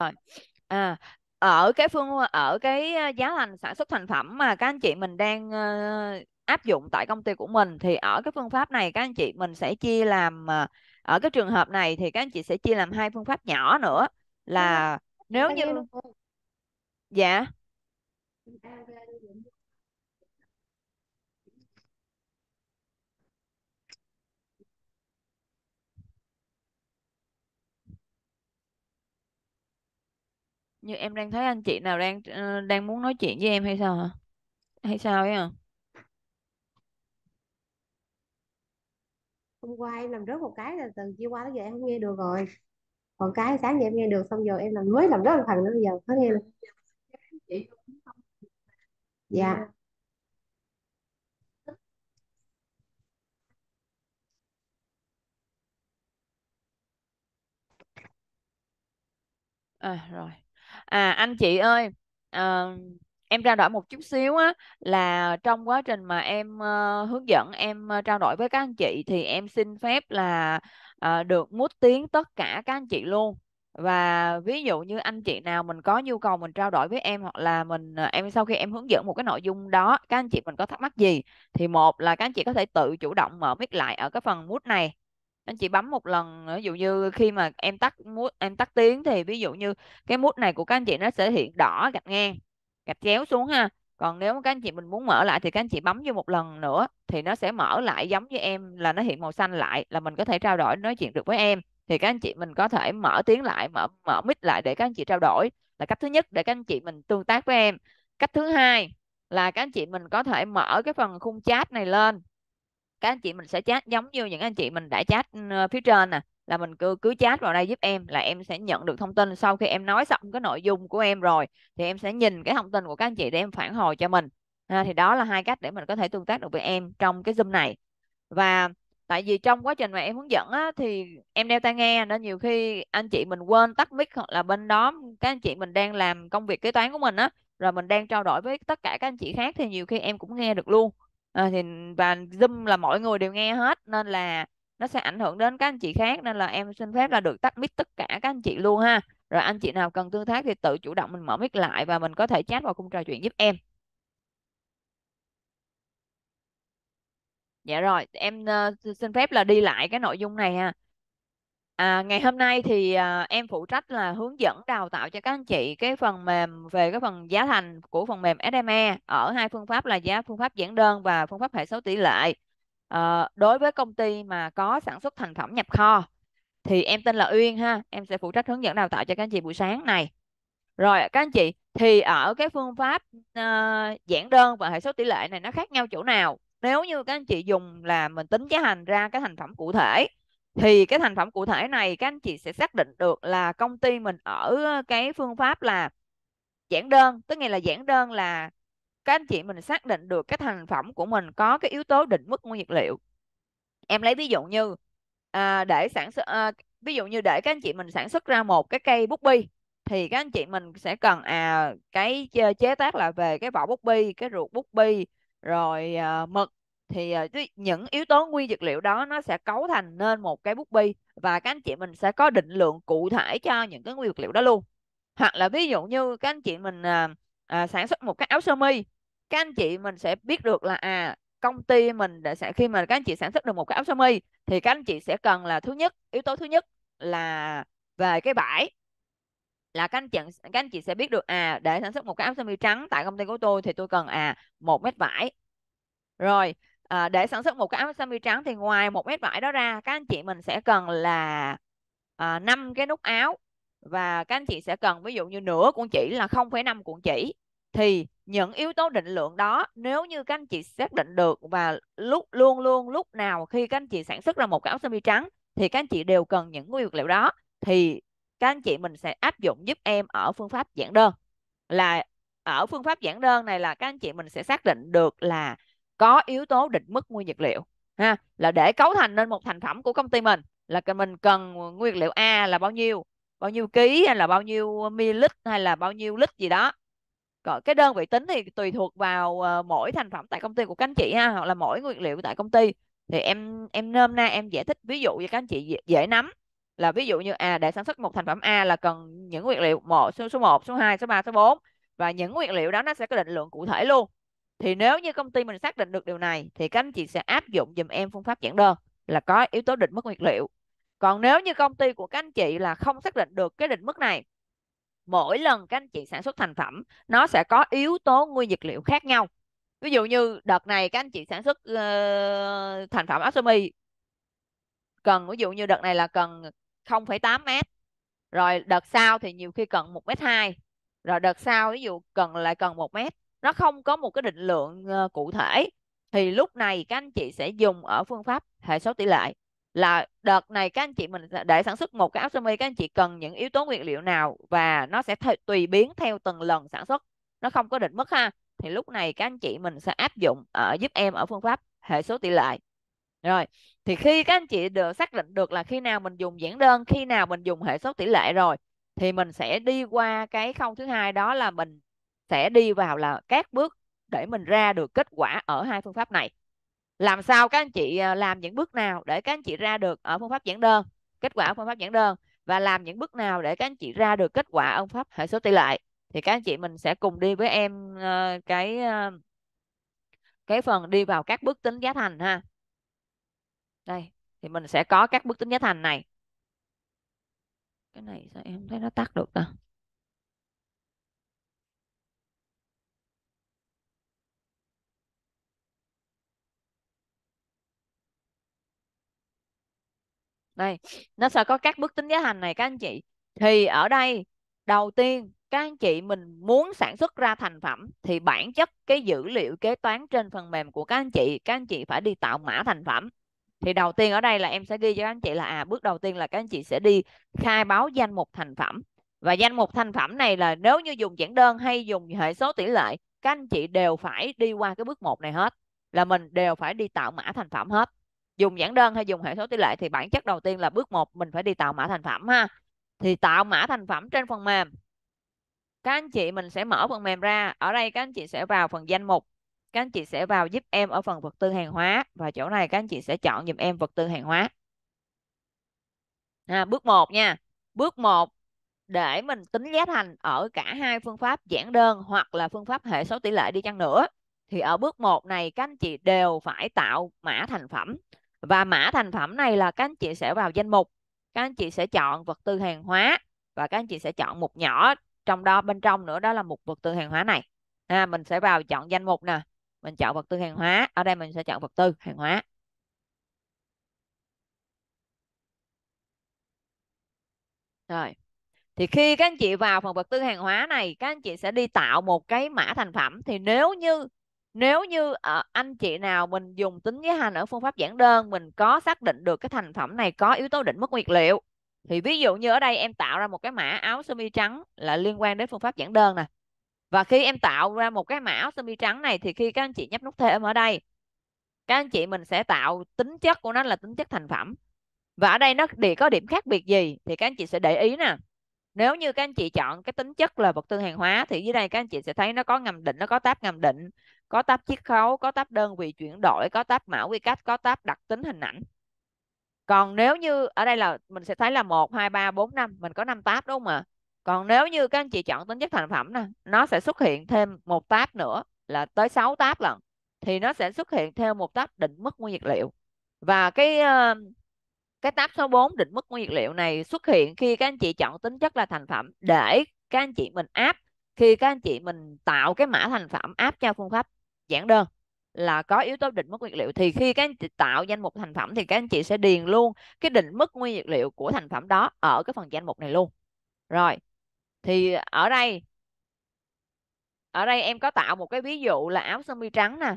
rồi à ở cái phương ở cái ờ, giá thành sản xuất thành phẩm mà các anh chị mình đang uh, áp dụng tại công ty của mình thì ở cái phương pháp này các anh chị mình sẽ chia làm ờ, ở cái trường hợp này thì các anh chị sẽ chia làm hai phương pháp nhỏ nữa là nếu như dạ như em đang thấy anh chị nào đang ờ, đang muốn nói chuyện với em hay sao hả hay sao ấy à hôm qua em làm rớt một cái là từ chiều qua tới giờ em không nghe được rồi còn cái sáng giờ em nghe được xong giờ em làm mới làm rớt một phần nữa bây giờ hết nghe được. dạ à rồi à anh chị ơi à, em trao đổi một chút xíu á là trong quá trình mà em uh, hướng dẫn em uh, trao đổi với các anh chị thì em xin phép là uh, được mút tiếng tất cả các anh chị luôn và ví dụ như anh chị nào mình có nhu cầu mình trao đổi với em hoặc là mình em sau khi em hướng dẫn một cái nội dung đó các anh chị mình có thắc mắc gì thì một là các anh chị có thể tự chủ động mở mic lại ở cái phần mút này anh chị bấm một lần ví dụ như khi mà em tắt mút em tắt tiếng thì ví dụ như cái mút này của các anh chị nó sẽ hiện đỏ gạch ngang gạch chéo xuống ha còn nếu các anh chị mình muốn mở lại thì các anh chị bấm vô một lần nữa thì nó sẽ mở lại giống như em là nó hiện màu xanh lại là mình có thể trao đổi nói chuyện được với em thì các anh chị mình có thể mở tiếng lại mở mở mic lại để các anh chị trao đổi là cách thứ nhất để các anh chị mình tương tác với em cách thứ hai là các anh chị mình có thể mở cái phần khung chat này lên các anh chị mình sẽ chat giống như những anh chị mình đã chat ờ, phía trên nè là mình cứ cứ chat vào đây giúp em là em sẽ nhận được thông tin sau khi em nói xong cái nội dung của em rồi thì em sẽ nhìn cái thông tin của các anh chị để em phản hồi cho mình à, thì đó là hai cách để mình có thể tương tác được với em trong cái zoom này và tại vì trong quá trình mà em hướng dẫn á, thì em đeo tai nghe nên nhiều khi anh chị mình quên tắt mic hoặc là bên đó các anh chị mình đang làm công việc kế toán của mình á rồi mình đang trao đổi với tất cả các anh chị khác thì nhiều khi em cũng nghe được luôn à, thì và Zoom là mọi người đều nghe hết nên là nó sẽ ảnh hưởng đến các anh chị khác nên là em xin phép là được tắt mic tất cả các anh chị luôn ha rồi anh chị nào cần tương tác thì tự chủ động mình mở mic lại và mình có thể chat vào khung trò chuyện giúp em dạ rồi em uh, xin phép là đi lại cái nội dung này ha À, ngày hôm nay thì à, em phụ trách là hướng dẫn đào tạo cho các anh chị cái phần mềm về cái phần giá thành của phần mềm SME ở hai phương pháp là giá phương pháp giản đơn và phương pháp hệ số tỷ lệ. À, đối với công ty mà có sản xuất thành phẩm nhập kho thì em tên là Uyên ha, em sẽ phụ trách hướng dẫn đào tạo cho các anh chị buổi sáng này. Rồi các anh chị thì ở cái phương pháp uh, giản đơn và hệ số tỷ lệ này nó khác nhau chỗ nào? Nếu như các anh chị dùng là mình tính giá thành ra cái thành phẩm cụ thể thì cái thành phẩm cụ thể này các anh chị sẽ xác định được là công ty mình ở ờ, cái phương pháp là giản đơn tức nghĩa là giản đơn là các anh chị mình xác định được cái thành phẩm của mình có cái yếu tố định mức nguyên vật liệu em lấy ví dụ như à, để sản xuất à, ví dụ như để các anh chị mình sản xuất ra một cái cây bút bi thì các anh chị mình sẽ cần à cái ờ, chế tác là về cái vỏ bút bi cái ruột bút bi rồi à, mực thì à, những yếu tố nguyên vật liệu đó nó sẽ cấu thành nên một cái bút bi và các anh chị mình sẽ có định lượng cụ thể cho những cái nguyên vật liệu đó luôn hoặc là ví dụ như các anh chị mình à, à, sản xuất một cái áo sơ mi các anh chị mình sẽ biết được là à công ty mình sẽ khi mà các anh chị sản xuất được một cái áo sơ mi thì các anh chị sẽ cần là thứ nhất yếu tố thứ nhất là về cái vải là các anh chị các anh chị sẽ biết được à để sản xuất một cái áo sơ mi trắng tại công ty của tôi thì tôi cần à một mét vải rồi à, để sản xuất một cái áo sơ mi trắng thì ngoài một mét vải đó ra các anh chị mình sẽ cần là à, ờ, 5 cái nút áo và các anh chị sẽ cần ví dụ như nửa cuộn chỉ là 0,5 cuộn chỉ thì những yếu tố định lượng đó nếu như các anh chị xác định được và lúc luôn luôn lúc nào khi các anh chị sản xuất ra một cái áo sơ mi trắng thì các anh chị đều cần những nguyên liệu đó thì các anh chị mình sẽ áp dụng giúp em ở phương pháp giản đơn là ở phương pháp giản đơn này là các anh chị mình sẽ xác định được là có yếu tố định mức nguyên vật liệu ha là để cấu thành nên một thành phẩm của công ty mình là mình cần nguyên vật liệu A là bao nhiêu bao nhiêu ký hay là bao nhiêu ml hay là bao nhiêu lít gì đó còn cái đơn vị tính thì tùy thuộc vào ờ, mỗi thành phẩm tại công ty của các anh chị ha hoặc là mỗi nguyên liệu tại công ty thì em em nôm na em giải thích ví dụ cho các anh chị dễ, dễ nắm là ví dụ như à để sản xuất một thành phẩm A là cần những nguyên liệu một số số 1, số 2, số 3, số 4 và những nguyên liệu đó nó sẽ có định lượng cụ thể luôn thì nếu như công ty mình xác định được điều này thì các anh chị sẽ áp dụng dùm em phương pháp giản đơn là có yếu tố định mức nguyên liệu còn nếu như công ty của các anh chị là không xác định được cái định mức này mỗi lần các anh chị sản xuất thành phẩm nó sẽ có yếu tố nguyên vật liệu khác nhau ví dụ như đợt này các anh chị sản xuất uh, thành phẩm áo cần ví dụ như đợt này là cần 0,8 mét rồi đợt sau thì nhiều khi cần 1 mét 2 rồi đợt sau ví dụ cần lại cần 1 mét nó không có một cái định lượng uh, cụ thể thì lúc này các anh chị sẽ dùng ở phương pháp hệ số tỷ lệ là đợt này các anh chị mình để sản xuất một cái áo sơ mi các anh chị cần những yếu tố nguyên liệu nào và nó sẽ tùy biến theo từng lần sản xuất nó không có định mức ha thì lúc này các anh chị mình sẽ áp dụng ở giúp em ở phương pháp hệ số tỷ lệ rồi thì khi các anh chị được xác định được là khi nào mình dùng giản đơn khi nào mình dùng hệ số tỷ lệ rồi thì mình sẽ đi qua cái không thứ hai đó là mình sẽ đi vào là các bước để mình ra được kết quả ở hai phương pháp này làm sao các anh chị à, làm những bước nào để các anh chị ra được ở phương pháp giản đơn kết quả ở phương pháp giản đơn và làm những bước nào để các anh chị ra được kết quả ở phương pháp hệ số tỷ lệ thì các anh chị mình sẽ cùng đi với em ờ, cái ờ, cái phần đi vào các bước tính giá thành ha đây thì mình sẽ có các bước tính giá thành này cái này sao em thấy nó tắt được ta Đây, nó sẽ có các bước tính giá thành này các anh chị. Thì ở đây đầu tiên các anh chị mình muốn sản xuất ra thành phẩm thì bản chất cái dữ liệu kế toán trên phần mềm của các anh chị, các anh chị phải đi tạo mã thành phẩm. Thì đầu tiên ở đây là em sẽ ghi cho các anh chị là à bước đầu tiên là các anh chị sẽ đi khai báo danh mục thành phẩm. Và danh mục thành phẩm này là nếu như dùng giản đơn hay dùng hệ số tỷ lệ, các anh chị đều phải đi qua cái bước một này hết. Là mình đều phải đi tạo mã thành phẩm hết dùng giản đơn hay dùng hệ số tỷ lệ thì bản chất đầu tiên là bước 1 mình phải đi tạo mã thành phẩm ha thì tạo mã thành phẩm trên phần mềm các anh chị mình sẽ mở phần mềm ra ở đây các anh chị sẽ vào phần danh mục các anh chị sẽ vào giúp em ở phần vật tư hàng hóa và chỗ này các anh chị sẽ chọn giùm em vật tư hàng hóa à, bước 1 nha bước 1 để mình tính giá thành ở cả hai phương pháp giản đơn hoặc là phương pháp hệ số tỷ lệ đi chăng nữa thì ở bước 1 này các anh chị đều phải tạo mã thành phẩm và mã thành phẩm này là các anh chị sẽ vào danh mục các anh chị sẽ chọn vật tư hàng hóa và các anh chị sẽ chọn mục nhỏ trong đó bên trong nữa đó là mục vật tư hàng hóa này ha mình sẽ vào chọn danh mục nè mình chọn vật tư hàng hóa ở đây mình sẽ chọn vật tư hàng hóa rồi thì khi các anh chị vào phần vật tư hàng hóa này các anh chị sẽ đi tạo một cái mã thành phẩm thì nếu như nếu như ờ, anh chị nào mình dùng tính giới hành ở phương pháp giản đơn mình có xác định được cái thành phẩm này có yếu tố định mức nguyên liệu thì ví dụ như ở đây em tạo ra một cái mã áo sơ mi trắng là liên quan đến phương pháp giản đơn nè và khi em tạo ra một cái mã áo sơ mi trắng này thì khi các anh chị nhấp nút thêm ở đây các anh chị mình sẽ tạo tính chất của nó là tính chất thành phẩm và ở đây nó để có điểm khác biệt gì thì các anh chị sẽ để ý nè nếu như các anh chị chọn cái tính chất là vật tư hàng hóa thì dưới đây các anh chị sẽ thấy nó có ngầm định nó có tab ngầm định có tab chiết khấu có tab đơn vị chuyển đổi có tab mã quy cách có tab đặc tính hình ảnh còn nếu như ở đây là mình sẽ thấy là một hai ba bốn năm mình có 5 tab đúng không ạ? Còn nếu như các anh chị chọn tính chất thành phẩm nè, nó sẽ xuất hiện thêm một tab nữa là tới 6 tab lần thì nó sẽ xuất hiện theo một tab định mức nguyên vật liệu. Và cái ờ, cái tab số 4 định mức nguyên vật liệu này xuất hiện khi các anh chị chọn tính chất là thành phẩm để các anh chị mình áp khi các anh chị mình tạo cái mã thành phẩm áp cho phương pháp giản đơn là có yếu tố định mức nguyên liệu thì khi các anh chị tạo danh mục thành phẩm thì các anh chị sẽ điền luôn cái định mức nguyên liệu của thành phẩm đó ở cái phần danh mục này luôn rồi thì ở đây ở đây em có tạo một cái ví dụ là áo sơ mi trắng nè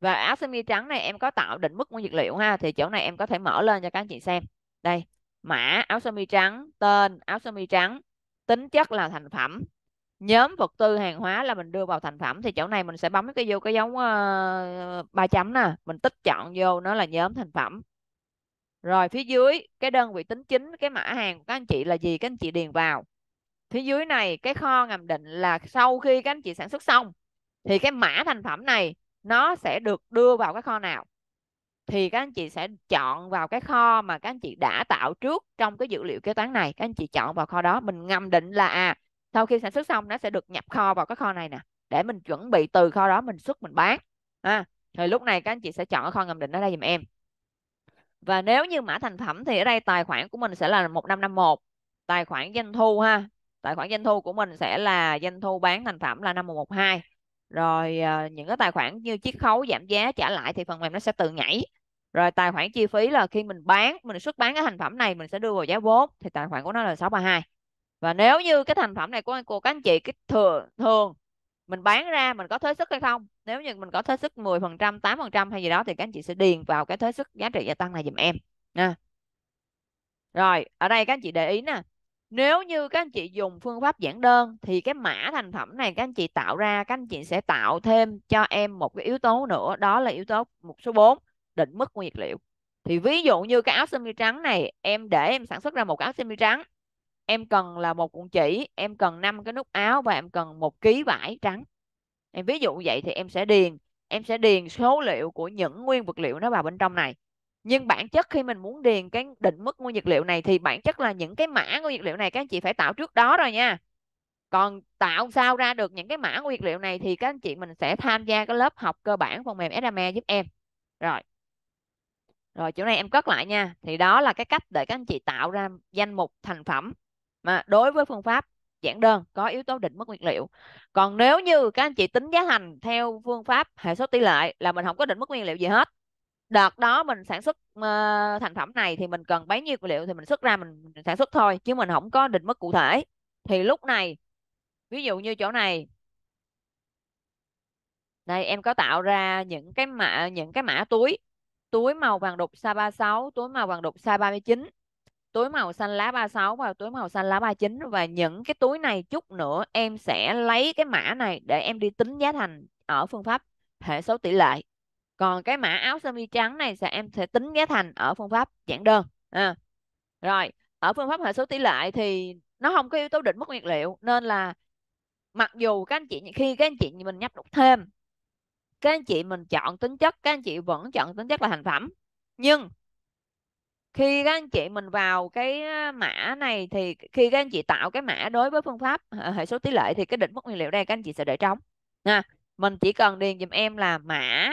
và áo sơ mi trắng này em có tạo định mức nguyên liệu ha thì chỗ này em có thể mở lên cho các anh chị xem đây mã áo sơ mi trắng tên áo sơ mi trắng tính chất là thành phẩm nhóm vật tư hàng hóa là mình đưa vào thành phẩm thì chỗ này mình sẽ bấm cái vô cái giống ờ, ba uh, chấm nè mình tích chọn vô nó là nhóm thành phẩm rồi phía dưới cái đơn vị tính chính cái mã hàng của các anh chị là gì các anh chị điền vào phía dưới này cái kho ngầm định là sau khi các anh chị sản xuất xong thì cái mã thành phẩm này nó sẽ được đưa vào cái kho nào thì các anh chị sẽ chọn vào cái kho mà các anh chị đã tạo trước trong cái dữ liệu kế toán này các anh chị chọn vào kho đó mình ngầm định là à sau khi sản xuất xong nó sẽ được nhập kho vào cái kho này nè để mình chuẩn bị từ kho đó mình xuất mình bán à, thì lúc này các anh chị sẽ chọn ở kho ngầm định ở đây dùm em và nếu như mã thành phẩm thì ở đây tài khoản của mình sẽ là 1551 tài khoản doanh thu ha tài khoản doanh thu của mình sẽ là doanh thu bán thành phẩm là 5112 rồi ờ, những cái tài khoản như chiết khấu giảm giá trả lại thì phần mềm nó sẽ tự nhảy rồi tài khoản chi phí là khi mình bán mình xuất bán cái thành phẩm này mình sẽ đưa vào giá vốn thì tài khoản của nó là 632 và nếu như cái thành phẩm này của cô các anh chị cái thường thường mình bán ra mình có thuế sức hay không nếu như mình có thuế sức 10% 8% hay gì đó thì các anh chị sẽ điền vào cái thuế sức giá trị gia tăng này dùm em nha rồi ở đây các anh chị để ý nè nếu như các anh chị dùng phương pháp giản đơn thì cái mã thành phẩm này các anh chị tạo ra các anh chị sẽ tạo thêm cho em một cái yếu tố nữa đó là yếu tố một số 4 định mức nguyên vật liệu thì ví dụ như cái áo sơ mi trắng này em để em sản xuất ra một cái áo sơ mi trắng em cần là một cuộn chỉ em cần 5 cái nút áo và em cần một ký vải trắng em ví dụ vậy thì em sẽ điền em sẽ điền số liệu của những nguyên vật liệu nó vào bên trong này nhưng bản chất khi mình muốn điền cái định mức nguyên vật liệu này thì bản chất là những cái mã nguyên vật liệu này các anh chị phải tạo trước đó rồi nha còn tạo sao ra được những cái mã nguyên vật liệu này thì các anh chị mình sẽ tham gia cái lớp học cơ bản phần mềm SAME giúp em rồi rồi chỗ này em cất lại nha thì đó là cái cách để các anh chị tạo ra danh mục thành phẩm mà đối với phương pháp giản đơn có yếu tố định mức nguyên liệu còn nếu như các anh chị tính giá thành theo phương pháp hệ số tỷ lệ là mình không có định mức nguyên liệu gì hết đợt đó mình sản xuất uh, thành phẩm này thì mình cần bấy nhiêu nguyên liệu thì mình xuất ra mình sản xuất thôi chứ mình không có định mức cụ thể thì lúc này ví dụ như chỗ này đây em có tạo ra những cái mã những cái mã túi túi màu vàng đục sa 36 túi màu vàng đục sa 39 túi màu xanh lá 36 và túi màu xanh lá 39 và những cái túi này chút nữa em sẽ lấy cái mã này để em đi tính giá thành ở phương pháp hệ số tỷ lệ. Còn cái mã áo sơ mi trắng này sẽ em sẽ tính giá thành ở phương pháp giản đơn. À. Rồi, ở phương pháp hệ số tỷ lệ thì nó không có yếu tố định mức nguyên liệu nên là mặc dù các anh chị khi các anh chị mình nhấp nút thêm các anh chị mình chọn tính chất các anh chị vẫn chọn tính chất là thành phẩm nhưng khi các anh chị mình vào cái mã này thì khi các anh chị tạo cái mã đối với phương pháp ờ, hệ số tỷ lệ thì cái định mức nguyên liệu đây các anh chị sẽ để trống nha mình chỉ cần điền dùm em là mã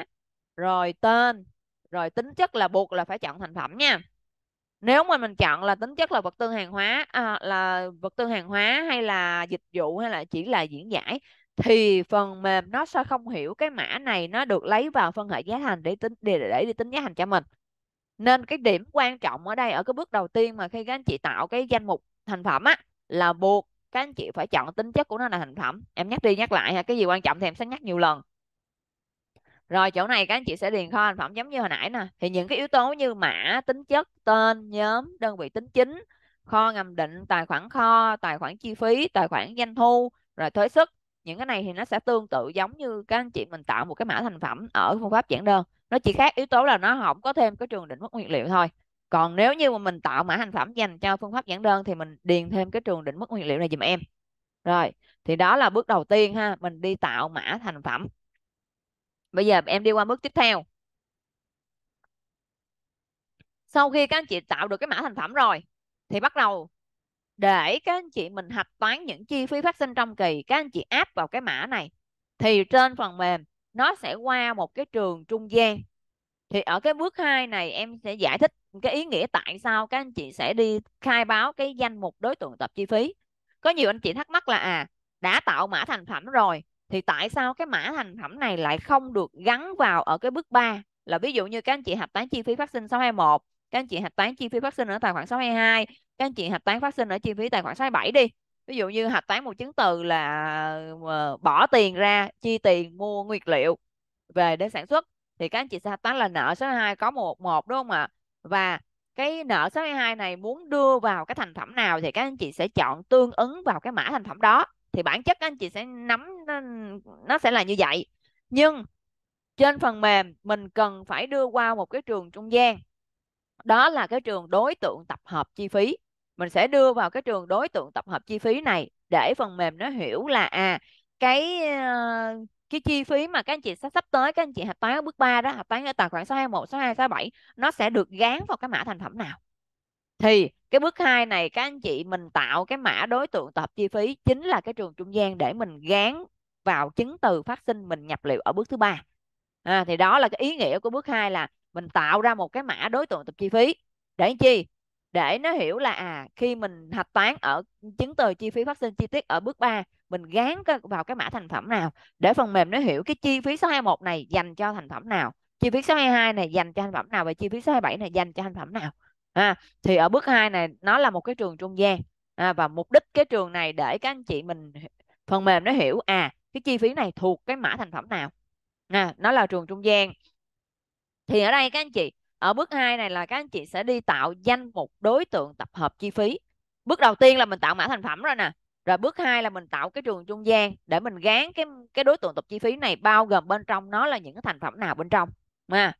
rồi tên rồi tính chất là buộc là phải chọn thành phẩm nha nếu mà mình chọn là tính chất là vật tư hàng hóa à, là vật tư hàng hóa hay là dịch vụ hay là chỉ là diễn giải thì phần mềm nó sẽ không hiểu cái mã này nó được lấy vào phân hệ giá thành để tính để để, để đi tính giá thành cho mình nên cái điểm quan trọng ở đây ở cái bước đầu tiên mà khi các anh chị tạo cái danh mục thành phẩm á là buộc các anh chị phải chọn tính chất của nó là thành phẩm em nhắc đi nhắc lại ha cái gì quan trọng thì em sẽ nhắc nhiều lần rồi chỗ này các anh chị sẽ điền kho thành phẩm giống như hồi nãy nè thì những cái yếu tố như mã tính chất tên nhóm đơn vị tính chính kho ngầm định tài khoản kho tài khoản chi phí tài khoản doanh thu rồi thuế xuất những cái này thì nó sẽ tương tự giống như các anh chị mình tạo một cái mã thành phẩm ở phương pháp giản đơn nó chỉ khác yếu tố là nó không có thêm cái trường định mức nguyên liệu thôi còn nếu như mà mình tạo mã hành phẩm dành cho phương pháp giản đơn thì mình điền thêm cái trường định mức nguyên liệu này dùm em rồi thì đó là bước đầu tiên ha mình đi tạo mã thành phẩm bây giờ em đi qua bước tiếp theo sau khi các anh chị tạo được cái mã thành phẩm rồi thì bắt đầu để các anh chị mình hạch toán những chi phí phát sinh trong kỳ các anh chị áp vào cái mã này thì trên phần mềm nó sẽ qua một cái trường trung gian thì ở cái bước 2 này em sẽ giải thích cái ý nghĩa tại sao các anh chị sẽ đi khai báo cái danh mục đối tượng tập chi phí có nhiều anh chị thắc mắc là à đã tạo mã thành phẩm rồi thì tại sao cái mã thành phẩm này lại không được gắn vào ở cái bước 3 là ví dụ như các anh chị hạch toán chi phí phát sinh 621 các anh chị hạch toán chi phí phát sinh ở tài khoản 622 các anh chị hạch toán phát sinh ở chi phí tài khoản 67 đi ví dụ như hạch toán một chứng từ là ờ, bỏ tiền ra chi tiền mua nguyên liệu về để sản xuất thì các anh chị sẽ hạch toán là nợ số 2 có một một đúng không ạ và cái nợ số 22 này muốn đưa vào cái thành phẩm nào thì các anh chị sẽ chọn tương ứng vào cái mã thành phẩm đó thì bản chất các anh chị sẽ nắm nó sẽ là như vậy nhưng trên phần mềm mình cần phải đưa qua một cái trường trung gian đó là cái trường đối tượng tập hợp chi phí mình sẽ đưa vào cái trường đối tượng tập hợp chi phí này để phần mềm nó hiểu là à cái ờ, cái chi phí mà các anh chị sắp, sắp tới các anh chị hạch toán ở bước 3 đó hạch toán ở tài khoản số 21, số 2, số 7 nó sẽ được gán vào cái mã thành phẩm nào thì cái bước 2 này các anh chị mình tạo cái mã đối tượng tập chi phí chính là cái trường trung gian để mình gán vào chứng từ phát sinh mình nhập liệu ở bước thứ ba à, thì đó là cái ý nghĩa của bước 2 là mình tạo ra một cái mã đối tượng tập chi phí để chi để nó hiểu là à khi mình hạch toán ở chứng từ chi phí phát sinh chi tiết ở bước 3 mình gán vào cái mã thành phẩm nào để phần mềm nó hiểu cái chi phí số 21 này dành cho thành phẩm nào chi phí số 22 này dành cho thành phẩm nào và chi phí số 27 này dành cho thành phẩm nào à, thì ở bước 2 này nó là một cái trường trung gian à, và mục đích cái trường này để các anh chị mình phần mềm nó hiểu à cái chi phí này thuộc cái mã thành phẩm nào à, nó là trường trung gian thì ở đây các anh chị ở bước 2 này là các anh chị sẽ đi tạo danh mục đối tượng tập hợp chi phí bước đầu tiên là mình tạo mã thành phẩm rồi nè rồi bước 2 là mình tạo cái trường trung gian để mình gán cái cái đối tượng tập chi phí này bao gồm bên trong nó là những cái thành phẩm nào bên trong mà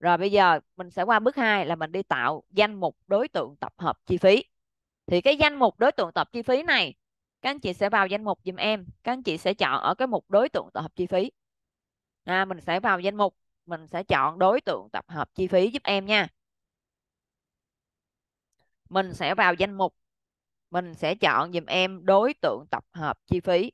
rồi bây giờ mình sẽ qua bước 2 là mình đi tạo danh mục đối tượng tập hợp chi phí thì cái danh mục đối tượng tập chi phí này các anh chị sẽ vào danh mục dùm em các anh chị sẽ chọn ở cái mục đối tượng tập hợp chi phí à, mình sẽ vào danh mục mình sẽ chọn đối tượng tập hợp chi phí giúp em nha mình sẽ vào danh mục mình sẽ chọn dùm em đối tượng tập hợp chi phí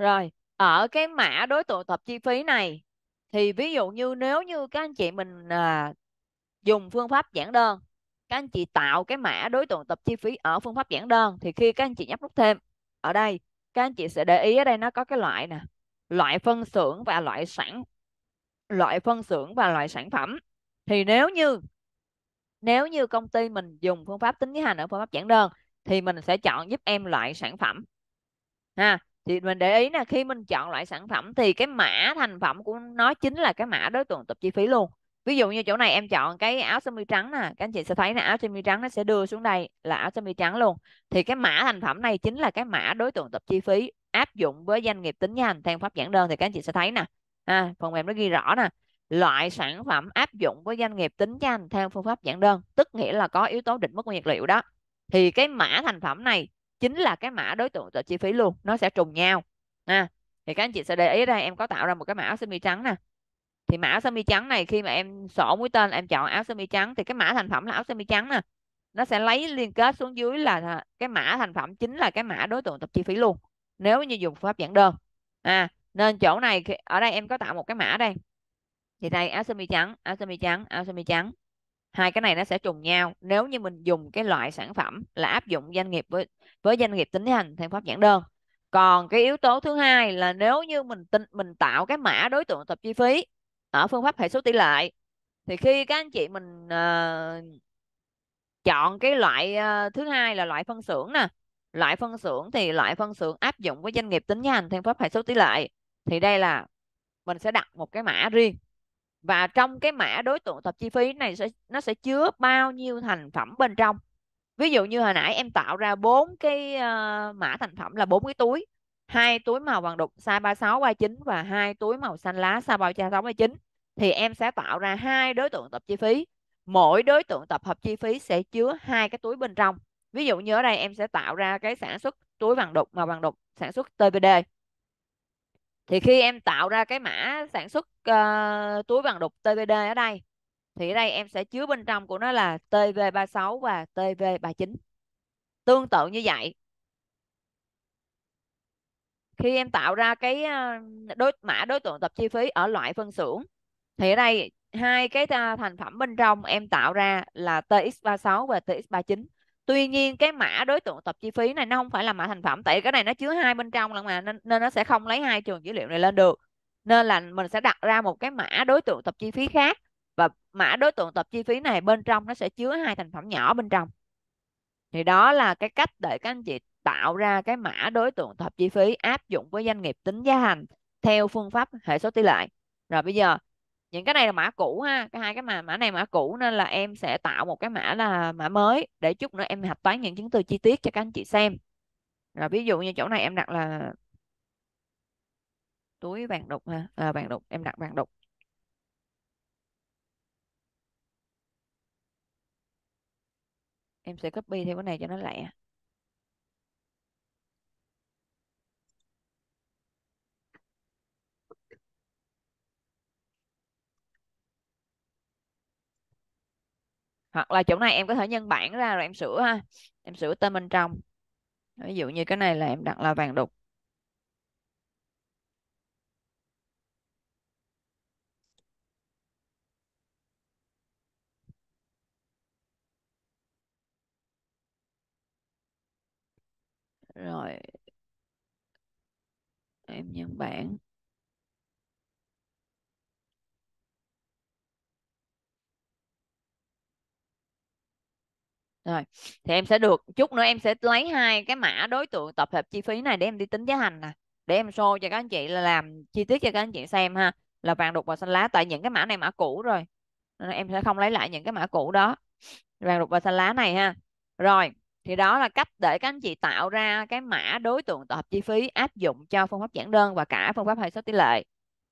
Rồi, ở cái mã đối tượng tập chi phí này thì ví dụ như nếu như các anh chị mình à, dùng phương pháp giản đơn, các anh chị tạo cái mã đối tượng tập chi phí ở phương pháp giản đơn thì khi các anh chị nhấp nút thêm ở đây, các anh chị sẽ để ý ở đây nó có cái loại nè, loại phân xưởng và loại sản loại phân xưởng và loại sản phẩm. Thì nếu như nếu như công ty mình dùng phương pháp tính giá hành ở phương pháp giản đơn thì mình sẽ chọn giúp em loại sản phẩm ha thì mình để ý là khi mình chọn loại sản phẩm thì cái mã thành phẩm của nó chính là cái mã đối tượng tập chi phí luôn ví dụ như chỗ này em chọn cái áo sơ mi trắng nè các anh chị sẽ thấy là áo sơ mi trắng nó sẽ đưa xuống đây là áo sơ mi trắng luôn thì cái mã thành phẩm này chính là cái mã đối tượng tập chi phí áp dụng với doanh nghiệp tính nhanh theo pháp giản đơn thì các anh chị sẽ thấy nè à, phần mềm nó ghi rõ nè loại sản phẩm áp dụng với doanh nghiệp tính nhanh theo phương pháp giản đơn tức nghĩa là có yếu tố định mức nguyên liệu đó thì cái mã thành phẩm này chính là cái mã đối tượng tạo chi phí luôn nó sẽ trùng nhau ha thì các anh chị sẽ để ý đây em có tạo ra một cái mã áo sơ mi trắng nè thì mã áo sơ mi trắng này khi mà em sổ mũi tên em chọn áo sơ mi trắng thì cái mã thành phẩm là áo sơ mi trắng nè nó sẽ lấy liên kết xuống dưới là cái mã thành phẩm chính là cái mã đối tượng tập chi phí luôn nếu như dùng pháp giản đơn à nên chỗ này ở đây em có tạo một cái mã đây thì đây áo sơ mi trắng áo sơ mi trắng áo sơ mi trắng hai cái này nó sẽ trùng nhau nếu như mình dùng cái loại sản phẩm là áp dụng doanh nghiệp với với doanh nghiệp tính hành theo pháp giản đơn còn cái yếu tố thứ hai là nếu như mình tin mình tạo cái mã đối tượng tập chi phí ở phương pháp hệ số tỷ lệ thì khi các anh chị mình uh, chọn cái loại uh, thứ hai là loại phân xưởng nè loại phân xưởng thì loại phân xưởng áp dụng với doanh nghiệp tính hành theo pháp hệ số tỷ lệ thì đây là mình sẽ đặt một cái mã riêng và trong cái mã đối tượng tập chi phí này sẽ nó sẽ chứa bao nhiêu thành phẩm bên trong ví dụ như hồi nãy em tạo ra bốn cái uh, mã thành phẩm là bốn cái túi hai túi màu vàng đục size 36 39 và hai túi màu xanh lá size 39 thì em sẽ tạo ra hai đối tượng tập chi phí mỗi đối tượng tập hợp chi phí sẽ chứa hai cái túi bên trong ví dụ như ở đây em sẽ tạo ra cái sản xuất túi vàng đục màu vàng đục sản xuất TPD thì khi em tạo ra cái mã sản xuất uh, túi bằng đục TVD ở đây thì ở đây em sẽ chứa bên trong của nó là TV36 và TV39 tương tự như vậy khi em tạo ra cái ờ, đối mã đối tượng tập chi phí ở loại phân xưởng thì ở đây hai cái ờ, thành phẩm bên trong em tạo ra là TX36 và TX39 tuy nhiên cái mã đối tượng tập chi phí này nó không phải là mã thành phẩm tại cái này nó chứa hai bên trong lận mà nên, nên nó sẽ không lấy hai trường dữ liệu này lên được nên là mình sẽ đặt ra một cái mã đối tượng tập chi phí khác và mã đối tượng tập chi phí này bên trong nó sẽ chứa hai thành phẩm nhỏ bên trong thì đó là cái cách để các anh chị tạo ra cái mã đối tượng tập chi phí áp dụng với doanh nghiệp tính giá thành theo phương pháp hệ số tỷ lệ rồi bây giờ những cái này là mã cũ ha cái hai cái mà mã này mã cũ nên là em sẽ tạo một cái mã là mã mới để chút nữa em hạch toán những chứng từ chi tiết cho các anh chị xem rồi ví dụ như chỗ này em đặt là túi vàng đục ha à, vàng đục em đặt vàng đục em sẽ copy theo cái này cho nó lẹ hoặc là chỗ này em có thể nhân bản ra rồi em sửa ha em sửa tên bên trong ví dụ như cái này là em đặt là vàng đục rồi em nhân bản rồi thì em sẽ được chút nữa em sẽ lấy hai cái mã đối tượng tập hợp chi phí này để em đi tính giá thành nè để em show cho các anh chị là làm chi tiết cho các anh chị xem ha là vàng đục và xanh lá tại những cái mã này mã cũ rồi Nên em sẽ không lấy lại những cái mã cũ đó vàng đục và xanh lá này ha rồi thì đó là cách để các anh chị tạo ra cái mã đối tượng tập hợp chi phí áp dụng cho phương pháp giản đơn và cả phương pháp hệ số tỷ lệ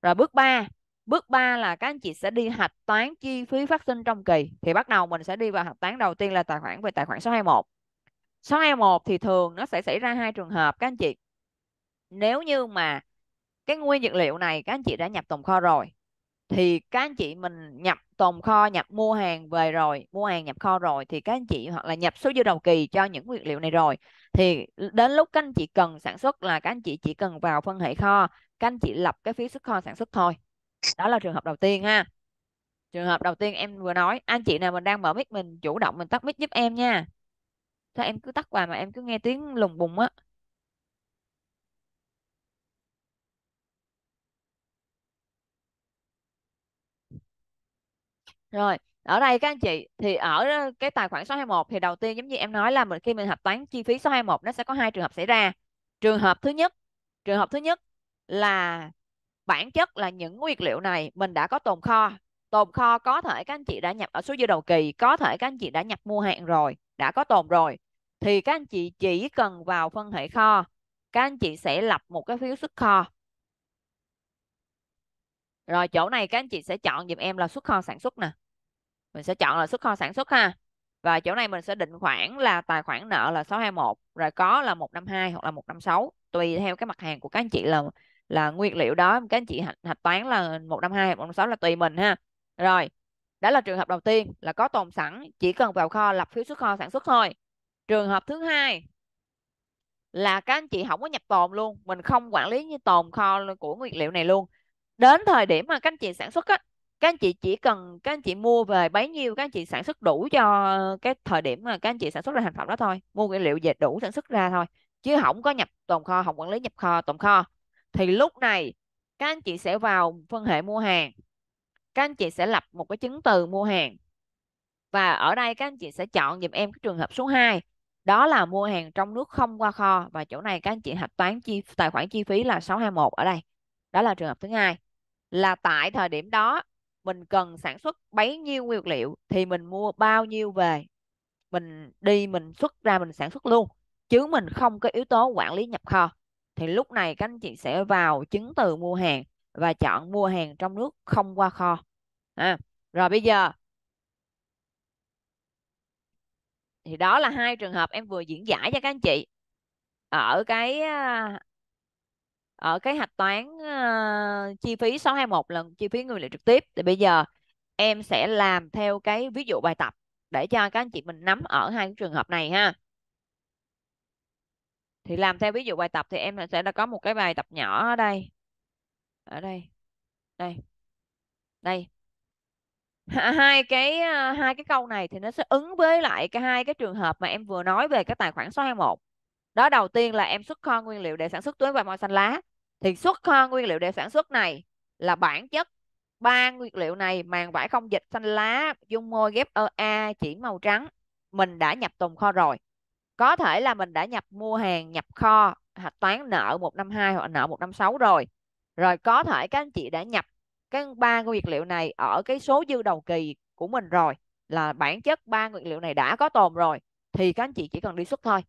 rồi bước 3 Bước 3 là các anh chị sẽ đi hạch toán chi phí phát sinh trong kỳ. Thì bắt đầu mình sẽ đi vào hạch toán đầu tiên là tài khoản về tài khoản số 21. Số 21 thì thường nó sẽ xảy ra hai trường hợp các anh chị. Nếu như mà cái nguyên vật liệu này các anh chị đã nhập tồn kho rồi thì các anh chị mình nhập tồn kho nhập mua hàng về rồi mua hàng nhập kho rồi thì các anh chị hoặc là nhập số dư đầu kỳ cho những nguyên liệu này rồi thì đến lúc các anh chị cần sản xuất là các anh chị chỉ cần vào phân hệ kho các anh chị lập cái phí xuất kho sản xuất thôi đó là trường hợp đầu tiên ha trường hợp đầu tiên em vừa nói anh chị nào mình đang mở mic mình chủ động mình tắt mic giúp em nha sao em cứ tắt hoài mà em cứ nghe tiếng lùng bùng á rồi ở đây các anh chị thì ở cái tài khoản số 21 thì đầu tiên giống như em nói là mình khi mình hạch toán chi phí số 21 nó sẽ có hai trường hợp xảy ra trường hợp thứ nhất trường hợp thứ nhất là bản chất là những nguyên liệu này mình đã có tồn kho tồn kho có thể các anh chị đã nhập ở số dư đầu kỳ có thể các anh chị đã nhập mua hàng rồi đã có tồn rồi thì các anh chị chỉ cần vào phân hệ kho các anh chị sẽ lập một cái phiếu xuất kho rồi chỗ này các anh chị sẽ chọn dùm em là xuất kho sản xuất nè mình sẽ chọn là xuất kho sản xuất ha và chỗ này mình sẽ định khoản là tài khoản nợ là 621 rồi có là 152 hoặc là 156 tùy theo cái mặt hàng của các anh chị là là nguyên liệu đó các anh chị hạch, hạch toán là một năm hai một năm sáu là tùy mình ha rồi đó là trường hợp đầu tiên là có tồn sẵn chỉ cần vào kho lập phiếu xuất kho sản xuất thôi trường hợp thứ hai là các anh chị không có nhập tồn luôn mình không quản lý như tồn kho của nguyên liệu này luôn đến thời điểm mà các anh chị sản xuất á các anh chị chỉ cần các anh chị mua về bấy nhiêu các anh chị sản xuất đủ cho cái thời điểm mà các anh chị sản xuất ra thành phẩm đó thôi mua nguyên liệu về đủ sản xuất ra thôi chứ không có nhập tồn kho không quản lý nhập kho tồn kho thì lúc này các anh chị sẽ vào phân hệ mua hàng các anh chị sẽ lập một cái chứng từ mua hàng và ở đây các anh chị sẽ chọn dùm em cái trường hợp số 2 đó là mua hàng trong nước không qua kho và chỗ này các anh chị hạch toán chi tài khoản chi phí là 621 ở đây đó là trường hợp thứ hai là tại thời điểm đó mình cần sản xuất bấy nhiêu nguyên liệu thì mình mua bao nhiêu về mình đi mình xuất ra mình sản xuất luôn chứ mình không có yếu tố quản lý nhập kho thì lúc này các anh chị sẽ vào chứng từ mua hàng và chọn mua hàng trong nước không qua kho à, rồi bây giờ thì đó là hai trường hợp em vừa diễn giải cho các anh chị ở cái à, ở cái hạch toán uh, chi phí 621 lần chi phí nguyên liệu trực tiếp thì bây giờ em sẽ làm theo cái ví dụ bài tập để cho các anh chị mình nắm ở hai cái trường hợp này ha thì làm theo ví dụ bài tập thì em sẽ đã có một cái bài tập nhỏ ở đây ở đây đây đây hai cái ờ, hai cái câu này thì nó sẽ ứng với lại cái hai cái trường hợp mà em vừa nói về cái tài khoản số 21 đó đầu tiên là em xuất kho nguyên liệu để sản xuất túi và màu xanh lá thì xuất kho nguyên liệu để sản xuất này là bản chất ba nguyên liệu này màng vải không dịch xanh lá dung môi ghép ơ a chỉ màu trắng mình đã nhập tồn kho rồi có thể là mình đã nhập mua hàng nhập kho hạch toán nợ một năm hai hoặc nợ một năm sáu rồi rồi có thể các anh chị đã nhập cái ba nguyên liệu này ở cái số dư đầu kỳ của mình rồi là bản chất ba nguyên liệu này đã có tồn rồi thì các anh chị chỉ cần đi xuất thôi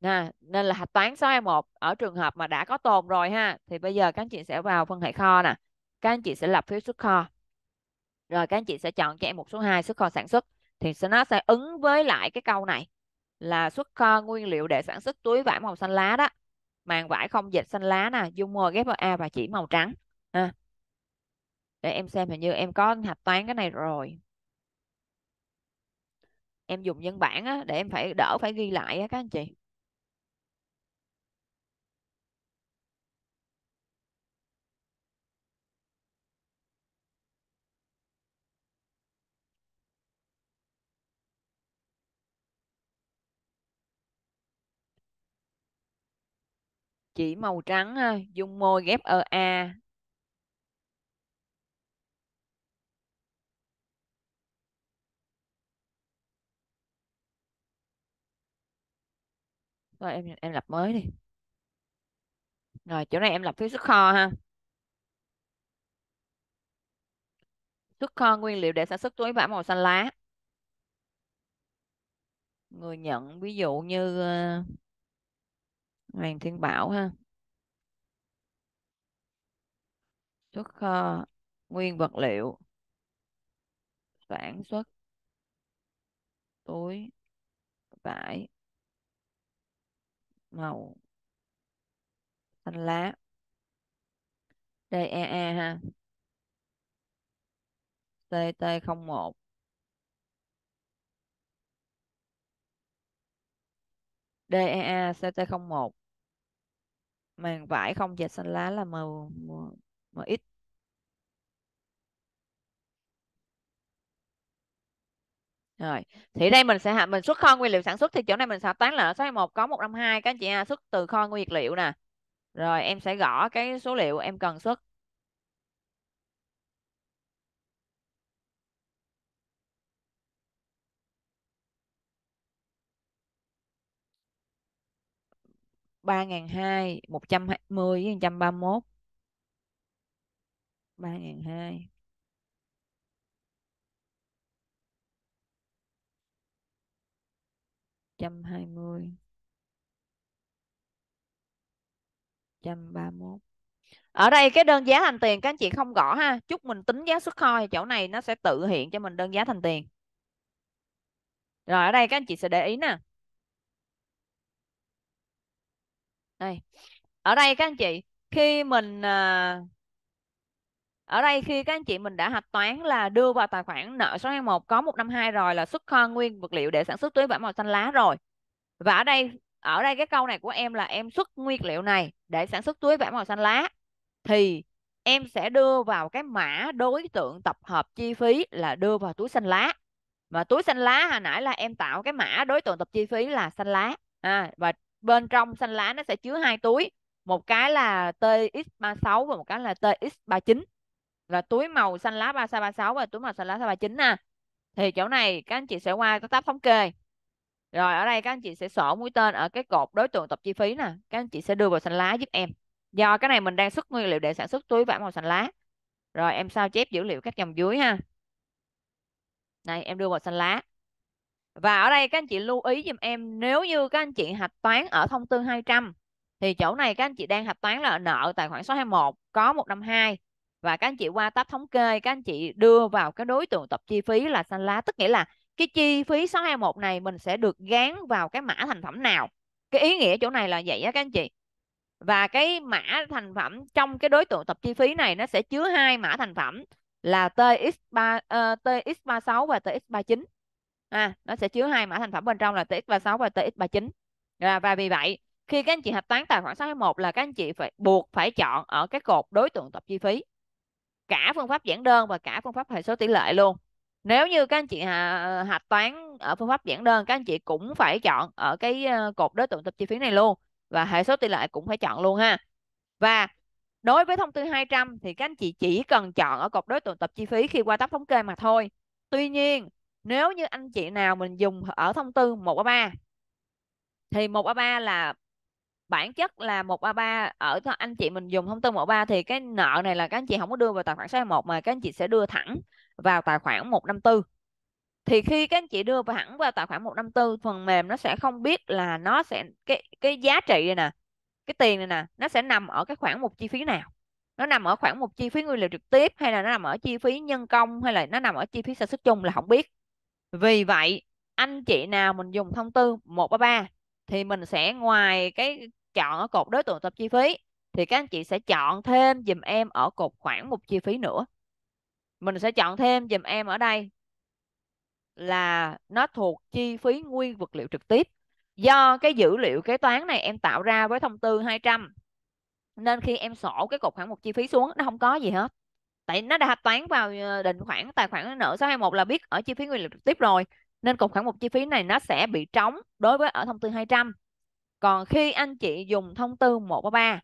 nè nên là hạch toán 621 ở trường hợp mà đã có tồn rồi ha thì bây giờ các anh chị sẽ vào phân hệ kho nè các anh chị sẽ lập phiếu xuất kho rồi các anh chị sẽ chọn cho em một số 2 xuất kho sản xuất thì nó sẽ ứng với lại cái câu này là xuất kho nguyên liệu để sản xuất túi vải màu xanh lá đó màng vải không dệt xanh lá nè dung môi ghép vào a và chỉ màu trắng à. để em xem hình như em có hạch toán cái này rồi em dùng nhân bản á, để em phải đỡ phải ghi lại á, các anh chị chỉ màu trắng ha, dung môi ghép ở A. Rồi em em lập mới đi. Rồi chỗ này em lập phiếu xuất kho ha. Xuất kho nguyên liệu để sản xuất túi vải màu xanh lá. Người nhận ví dụ như ờ, Hoàng Thiên Bảo ha xuất kho nguyên vật liệu sản xuất túi vải màu xanh lá DEA e ha CT01 DEA CT01 màng vải không dệt xanh lá là màu màu, màu ít rồi thì đây mình sẽ hạ mình xuất kho nguyên liệu sản xuất thì chỗ này mình sẽ toán là ở số một có một năm hai các anh chị à, xuất từ kho nguyên liệu nè rồi em sẽ gõ cái số liệu em cần xuất 3.200 120 với 131 3.200 120 131 ở đây cái đơn giá thành tiền các anh chị không gõ ha chúc mình tính giá xuất khoi chỗ này nó sẽ tự hiện cho mình đơn giá thành tiền rồi ở đây các anh chị sẽ để ý nè này ở đây các anh chị khi mình à, ở đây khi các anh chị mình đã hạch toán là đưa vào tài khoản nợ số một có một năm hai rồi là xuất kho nguyên vật liệu để sản xuất túi vải màu xanh lá rồi. Và ở đây ở đây cái câu này của em là em xuất nguyên liệu này để sản xuất túi vải màu xanh lá thì em sẽ đưa vào cái mã đối tượng tập hợp chi phí là đưa vào túi xanh lá. Mà túi xanh lá hồi nãy là em tạo cái mã đối tượng tập chi phí là xanh lá. À, và bên trong xanh lá nó sẽ chứa hai túi một cái là TX36 và một cái là TX39 là túi màu xanh lá 3636 và túi màu xanh lá 39 nè thì chỗ này các anh chị sẽ qua cái tab thống kê rồi ở đây các anh chị sẽ sổ mũi tên ở cái cột đối tượng tập chi phí nè các anh chị sẽ đưa vào xanh lá giúp em do cái này mình đang xuất nguyên liệu để sản xuất túi vải màu xanh lá rồi em sao chép dữ liệu các dòng dưới ha này em đưa vào xanh lá và ở đây các anh chị lưu ý giùm em nếu như các anh chị hạch toán ở thông tư 200 thì chỗ này các anh chị đang hạch toán là nợ tài khoản số 21 có 152 và các anh chị qua tab thống kê các anh chị đưa vào cái đối tượng tập chi phí là xanh lá tức nghĩa là cái chi phí số 21 này mình sẽ được gán vào cái mã thành phẩm nào. Cái ý nghĩa chỗ này là vậy á các anh chị. Và cái mã thành phẩm trong cái đối tượng tập chi phí này nó sẽ chứa hai mã thành phẩm là TX3 uh, TX36 và TX39 à, nó sẽ chứa hai mã thành phẩm bên trong là tx 36 và tx 39 à, và vì vậy khi các anh chị hạch toán tài khoản 621 là các anh chị phải buộc phải chọn ở cái cột đối tượng tập chi phí cả phương pháp giản đơn và cả phương pháp hệ số tỷ lệ luôn nếu như các anh chị hạch toán ở phương pháp giản đơn các anh chị cũng phải chọn ở cái ờ, cột đối tượng tập chi phí này luôn và hệ số tỷ lệ cũng phải chọn luôn ha và đối với thông tư 200 thì các anh chị chỉ cần chọn ở cột đối tượng tập chi phí khi qua tấp thống kê mà thôi tuy nhiên nếu như anh chị nào mình dùng ở thông tư 1A3 thì 1A3 là bản chất là 1A3 ở anh chị mình dùng thông tư 1 a thì cái nợ này là các anh chị không có đưa vào tài khoản số 61 mà các anh chị sẽ đưa thẳng vào tài khoản 154 thì khi các anh chị đưa vào thẳng vào tài khoản 154 phần mềm nó sẽ không biết là nó sẽ cái cái giá trị này nè cái tiền này nè nó sẽ nằm ở cái khoản một chi phí nào nó nằm ở khoản một chi phí nguyên liệu trực tiếp hay là nó nằm ở chi phí nhân công hay là nó nằm ở chi phí sản xuất chung là không biết vì vậy, anh chị nào mình dùng thông tư 133 thì mình sẽ ngoài cái chọn ở cột đối tượng tập chi phí thì các anh chị sẽ chọn thêm dùm em ở cột khoảng một chi phí nữa. Mình sẽ chọn thêm dùm em ở đây là nó thuộc chi phí nguyên vật liệu trực tiếp. Do cái dữ liệu kế toán này em tạo ra với thông tư 200 nên khi em sổ cái cột khoảng một chi phí xuống nó không có gì hết tại nó đã hạch toán vào ờ, định khoản tài khoản nợ số 21 là biết ở chi phí nguyên liệu trực tiếp rồi nên cục khoản mục chi phí này nó sẽ bị trống đối với ở thông tư 200 còn khi anh chị dùng thông tư 133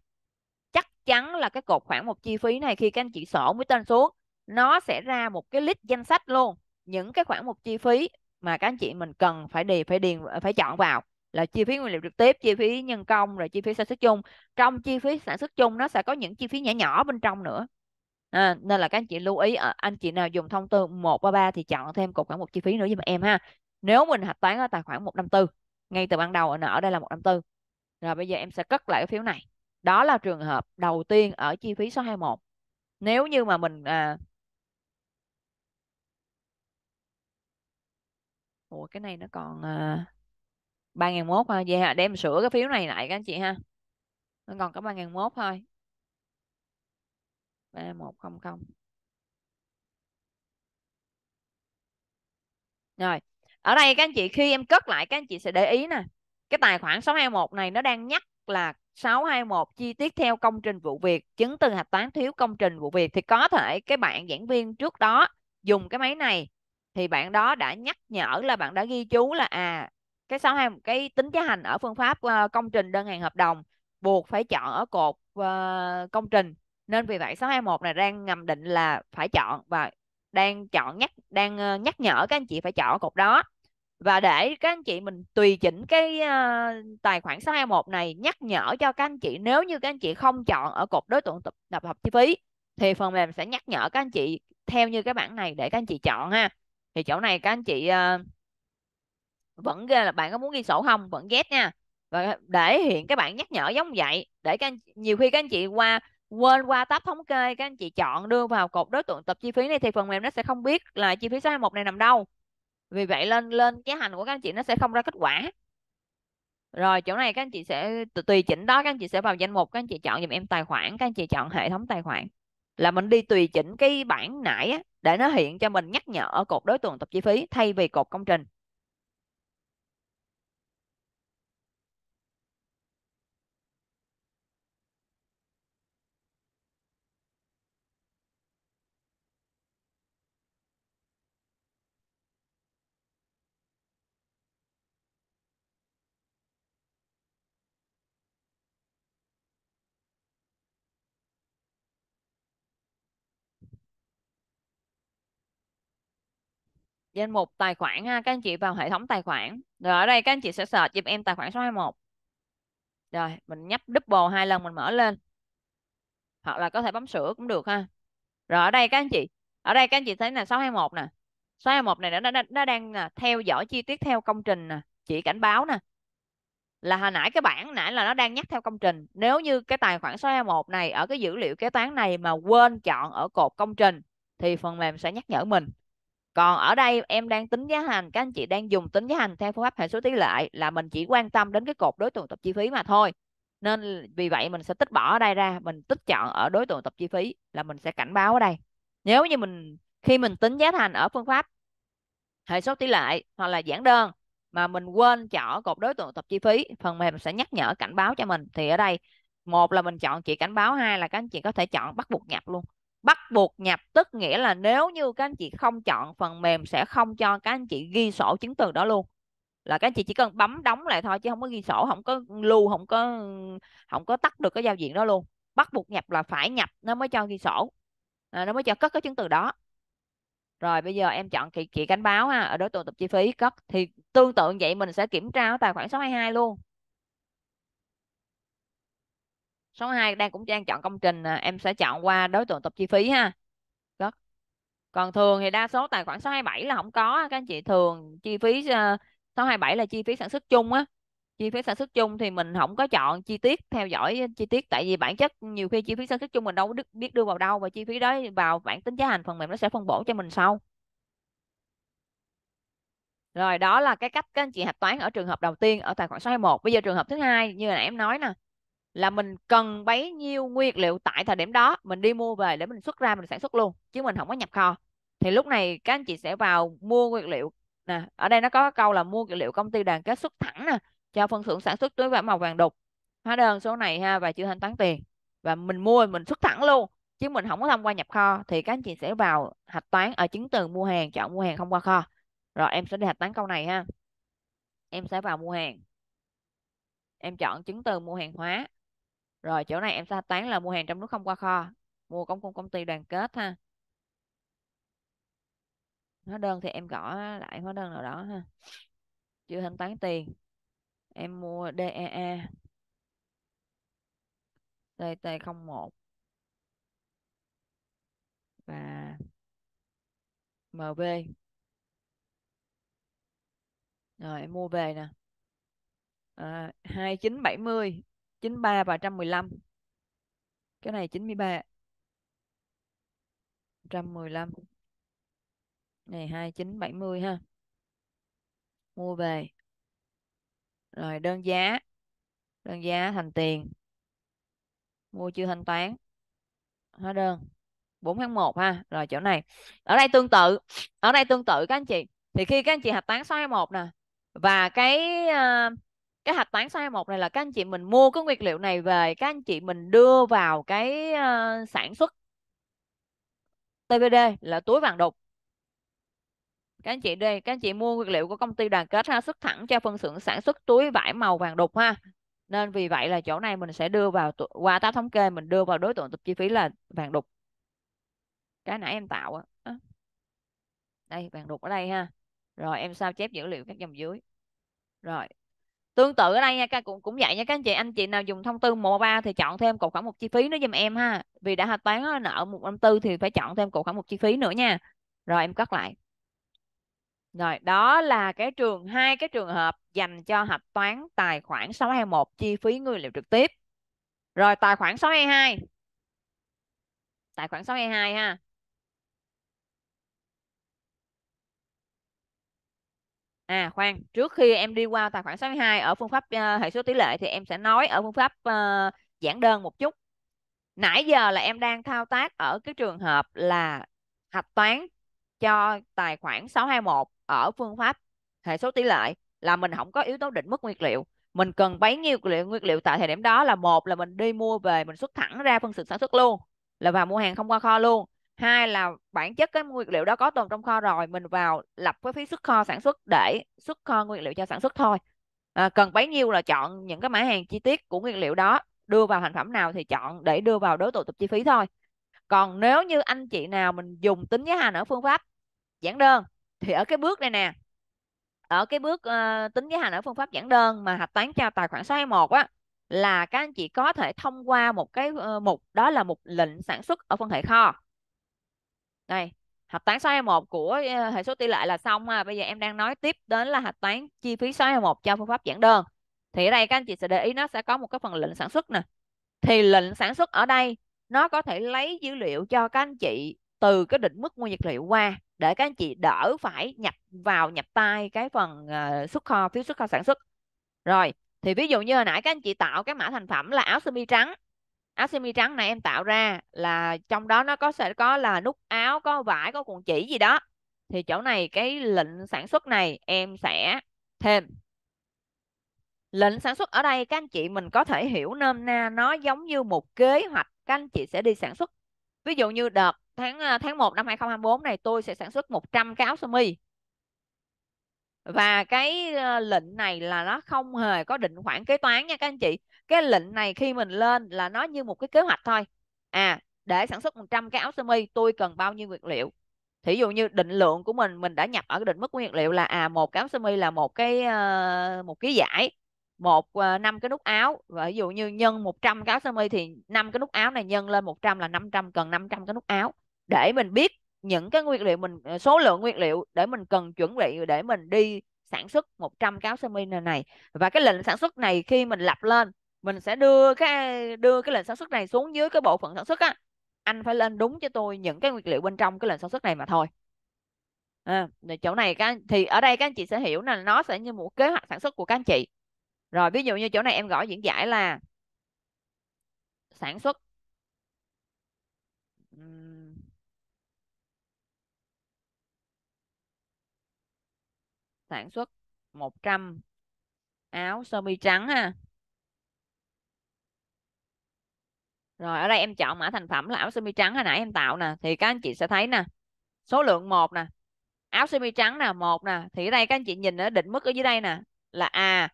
chắc chắn là cái cột khoản mục chi phí này khi các anh chị sổ với tên xuống nó sẽ ra một cái list danh sách luôn những cái khoản mục chi phí mà các anh chị mình cần phải điền phải điền ờ, phải chọn vào là chi phí nguyên liệu trực tiếp chi phí nhân công rồi chi phí sản xuất chung trong chi phí sản xuất chung nó sẽ có những chi phí nhỏ nhỏ bên trong nữa à, nên là các anh chị lưu ý ờ, anh chị nào dùng thông tư 1 và 3 thì chọn thêm cột khoản một chi phí nữa giùm em ha nếu mình hạch toán ở tài khoản 154 ngay từ ban đầu ở đây là 154 rồi bây giờ em sẽ cất lại cái phiếu này đó là trường hợp đầu tiên ở chi phí số 21 nếu như mà mình à... Ủa cái này nó còn à... 3.001 thôi vậy hả để em sửa cái phiếu này lại các anh chị ha nó còn có 3.001 thôi ba rồi ở đây các anh chị khi em cất lại các anh chị sẽ để ý nè cái tài khoản 621 này nó đang nhắc là 621 chi tiết theo công trình vụ việc chứng từ hạch toán thiếu công trình vụ việc thì có thể cái bạn giảng viên trước đó dùng cái máy này thì bạn đó đã nhắc nhở là bạn đã ghi chú là à cái 621 cái tính giá hành ở phương pháp ờ, công trình đơn hàng hợp đồng buộc phải chọn ở cột ờ, công trình nên vì vậy 621 này đang ngầm định là phải chọn và đang chọn nhắc đang ờ, nhắc nhở các anh chị phải chọn cột đó và để các anh chị mình tùy chỉnh cái ờ, tài khoản 621 này nhắc nhở cho các anh chị nếu như các anh chị không chọn ở cột đối tượng tập tập hợp chi phí thì phần mềm sẽ nhắc nhở các anh chị theo như cái bảng này để các anh chị chọn ha thì chỗ này các anh chị uh, vẫn là bạn có muốn ghi sổ không vẫn ghét nha và để hiện cái bảng nhắc nhở giống vậy để các anh, nhiều khi các anh chị qua quên qua tab thống kê các anh chị chọn đưa vào cột đối tượng tập chi phí này thì phần mềm nó sẽ không biết là chi phí số 21 này nằm đâu vì vậy lên lên cái hành của các anh chị nó sẽ không ra kết quả rồi chỗ này các anh chị sẽ tùy chỉnh đó các anh chị sẽ vào danh mục các anh chị chọn dùm em tài khoản các anh chị chọn hệ thống tài khoản là mình đi tùy chỉnh cái bảng nãy á, để nó hiện cho mình nhắc nhở ở cột đối tượng tập chi phí thay vì cột công trình danh mục tài khoản ha các anh chị vào hệ thống tài khoản rồi ở đây các anh chị sẽ search giúp em tài khoản số 21 rồi mình nhấp double hai lần mình mở lên hoặc là có thể bấm sửa cũng được ha rồi ở đây các anh chị ở đây các anh chị thấy là 621 nè 621 này nó, nó, nó đang à, theo dõi chi tiết theo công trình nè chỉ cảnh báo nè là hồi nãy cái bảng nãy là nó đang nhắc theo công trình nếu như cái tài khoản số 21 này ở cái dữ liệu kế toán này mà quên chọn ở cột công trình thì phần mềm sẽ nhắc nhở mình còn ở đây em đang tính giá hành các anh chị đang dùng tính giá hành theo phương pháp hệ số tỷ lệ là mình chỉ quan tâm đến cái cột đối tượng tập chi phí mà thôi nên vì vậy mình sẽ tích bỏ ở đây ra mình tích chọn ở đối tượng tập chi phí là mình sẽ cảnh báo ở đây nếu như mình khi mình tính giá thành ở phương pháp hệ số tỷ lệ hoặc là giản đơn mà mình quên chọn cột đối tượng tập chi phí phần mềm sẽ nhắc nhở cảnh báo cho mình thì ở đây một là mình chọn chỉ cảnh báo hai là các anh chị có thể chọn bắt buộc nhập luôn bắt buộc nhập tức nghĩa là nếu như các anh chị không chọn phần mềm sẽ không cho các anh chị ghi sổ chứng từ đó luôn là các anh chị chỉ cần bấm đóng lại thôi chứ không có ghi sổ không có lưu không có không có tắt được cái giao diện đó luôn bắt buộc nhập là phải nhập nó mới cho ghi sổ à, nó mới cho cất cái chứng từ đó rồi bây giờ em chọn chị, chị cảnh báo ha ở đối tượng tập chi phí cất thì tương tự vậy mình sẽ kiểm tra tài khoản số 22 luôn số 2 đang cũng đang chọn công trình em sẽ chọn qua đối tượng tập chi phí ha Đất. còn thường thì đa số tài khoản số 27 là không có các anh chị thường chi phí uh, số 27 là chi phí sản xuất chung á chi phí sản xuất chung thì mình không có chọn chi tiết theo dõi ờ, chi tiết tại vì bản chất nhiều khi chi phí sản xuất chung mình đâu biết đưa vào đâu và chi phí đó vào bản tính giá hành phần mềm nó sẽ phân bổ cho mình sau rồi đó là cái cách các anh chị hạch toán ở trường hợp đầu tiên ở tài khoản số 21. Bây giờ trường hợp thứ hai như là em nói nè là mình cần bấy nhiêu nguyên liệu tại thời điểm đó mình đi mua về để mình xuất ra mình sản xuất luôn chứ mình không có nhập kho thì lúc này các anh chị sẽ vào mua nguyên liệu nè ở đây nó có câu là mua nguyên liệu công ty đoàn kết xuất thẳng nè cho phân xưởng sản xuất túi vải màu vàng đục hóa đơn số này ha và chưa thanh toán tiền và mình mua mình xuất thẳng luôn chứ mình không có thông qua nhập kho thì các anh chị sẽ vào hạch toán ở chứng từ mua hàng chọn mua hàng không qua kho rồi em sẽ đi hạch toán câu này ha em sẽ vào mua hàng em chọn chứng từ mua hàng hóa rồi chỗ này em sẽ toán là mua hàng trong nước không qua kho mua công công ty đoàn kết ha hóa đơn thì em gõ lại hóa đơn nào đó ha chưa thanh toán tiền em mua DEA TT01 và MV rồi em mua về nè à, ờ, 2970 93 và 115. Cái này 93. 115. Này 2970 ha. Mua về. Rồi đơn giá. Đơn giá thành tiền. Mua chưa thanh toán. Hóa đơn. 4 tháng 1 ha. Rồi chỗ này. Ở đây tương tự. Ở đây tương tự các anh chị. Thì khi các anh chị hạch toán số 21 nè. Và cái... Uh, cái hạch toán số một này là các anh chị mình mua cái nguyên liệu này về các anh chị mình đưa vào cái uh, sản xuất TVD là túi vàng đục các anh chị đây các anh chị mua nguyên liệu của công ty đoàn kết ha xuất thẳng cho phân xưởng sản xuất túi vải màu vàng đục ha nên vì vậy là chỗ này mình sẽ đưa vào qua tá thống kê mình đưa vào đối tượng tập chi phí là vàng đục cái nãy em tạo á đây vàng đục ở đây ha rồi em sao chép dữ liệu các dòng dưới rồi tương tự ở đây nha các cũng cũng vậy nha các anh chị anh chị nào dùng thông tư 133 thì chọn thêm cột khoảng một chi phí nữa giùm em ha vì đã hạch toán nợ một năm tư thì phải chọn thêm cột khoảng một chi phí nữa nha rồi em cắt lại rồi đó là cái trường hai cái trường hợp dành cho hạch toán tài khoản 621 chi phí nguyên liệu trực tiếp rồi tài khoản 622 tài khoản 622 ha à khoan trước khi em đi qua tài khoản 62 ở phương pháp uh, hệ số tỷ lệ thì em sẽ nói ở phương pháp uh, ờ, giản đơn một chút nãy giờ là em đang thao tác ở cái trường hợp là hạch toán cho tài khoản 621 ở phương pháp hệ số tỷ lệ là mình không có yếu tố định mức nguyên liệu mình cần bấy nhiêu nguyên liệu tại thời điểm đó là một là mình đi mua về mình xuất thẳng ra phân xưởng sản xuất luôn là vào mua hàng không qua kho luôn hai là bản chất cái nguyên liệu đó có tồn trong kho rồi mình vào lập cái phí xuất kho sản xuất để xuất kho nguyên liệu cho sản xuất thôi à, cần bấy nhiêu là chọn những cái mã hàng chi tiết của nguyên liệu đó đưa vào thành phẩm nào thì chọn để đưa vào đối tượng tập chi phí thôi còn nếu như anh chị nào mình dùng tính giá hành ở phương pháp giản đơn thì ở cái bước này nè ở cái bước uh, tính giá hành ở phương pháp giản đơn mà hạch toán trao tài khoản số 21 á là các anh chị có thể thông qua một cái uh, mục đó là mục lệnh sản xuất ở phân hệ kho đây, hạch toán số 21 của ờ, hệ số tỷ lệ là xong ha. Bây giờ em đang nói tiếp đến là hạch toán chi phí số 21 cho phương pháp giảng đơn. Thì ở đây các anh chị sẽ để ý nó sẽ có một cái phần lệnh sản xuất nè. Thì lệnh sản xuất ở đây nó có thể lấy dữ liệu cho các anh chị từ cái định mức mua vật liệu qua để các anh chị đỡ phải nhập vào nhập tay cái phần ờ, xuất kho phiếu xuất kho sản xuất. Rồi, thì ví dụ như hồi nãy các anh chị tạo cái mã thành phẩm là áo sơ mi trắng áo sơ mi trắng này em tạo ra là trong đó nó có sẽ có là nút áo có vải có cuộn chỉ gì đó thì chỗ này cái lệnh sản xuất này em sẽ thêm lệnh sản xuất ở đây các anh chị mình có thể hiểu nôm na nó giống như một kế hoạch các anh chị sẽ đi sản xuất ví dụ như đợt tháng à, tháng 1 năm 2024 này tôi sẽ sản xuất 100 cái áo sơ mi và cái ờ, lệnh này là nó không hề có định khoản kế toán nha các anh chị cái lệnh này khi mình lên là nó như một cái kế hoạch thôi à để sản xuất 100 cái áo sơ mi tôi cần bao nhiêu nguyên liệu thí dụ như định lượng của mình mình đã nhập ở cái định mức nguyên liệu là à một cái áo sơ mi là một cái ờ, một ký giải một ờ, năm cái nút áo và ví dụ như nhân 100 cái áo sơ mi thì năm cái nút áo này nhân lên 100 là 500 cần 500 cái nút áo để mình biết những cái nguyên liệu mình ờ, số lượng nguyên liệu để mình cần chuẩn bị để mình đi sản xuất 100 cáo sơ mi này và cái lệnh sản xuất này khi mình lập lên mình sẽ đưa cái đưa cái lệnh sản xuất này xuống dưới cái bộ phận sản xuất á anh phải lên đúng cho tôi những cái nguyên liệu bên trong cái lệnh sản xuất này mà thôi à, chỗ này các thì ở đây các anh chị sẽ hiểu là nó sẽ như một kế hoạch sản xuất của các anh chị rồi ví dụ như chỗ này em gọi diễn giải là sản xuất sản xuất 100 áo sơ mi trắng ha. Rồi ở đây em chọn mã thành phẩm là áo sơ mi trắng hồi nãy em tạo nè thì các anh chị sẽ thấy nè. Số lượng 1 nè. Áo sơ mi trắng nè, một nè thì ở đây các anh chị nhìn ở định mức ở dưới đây nè là à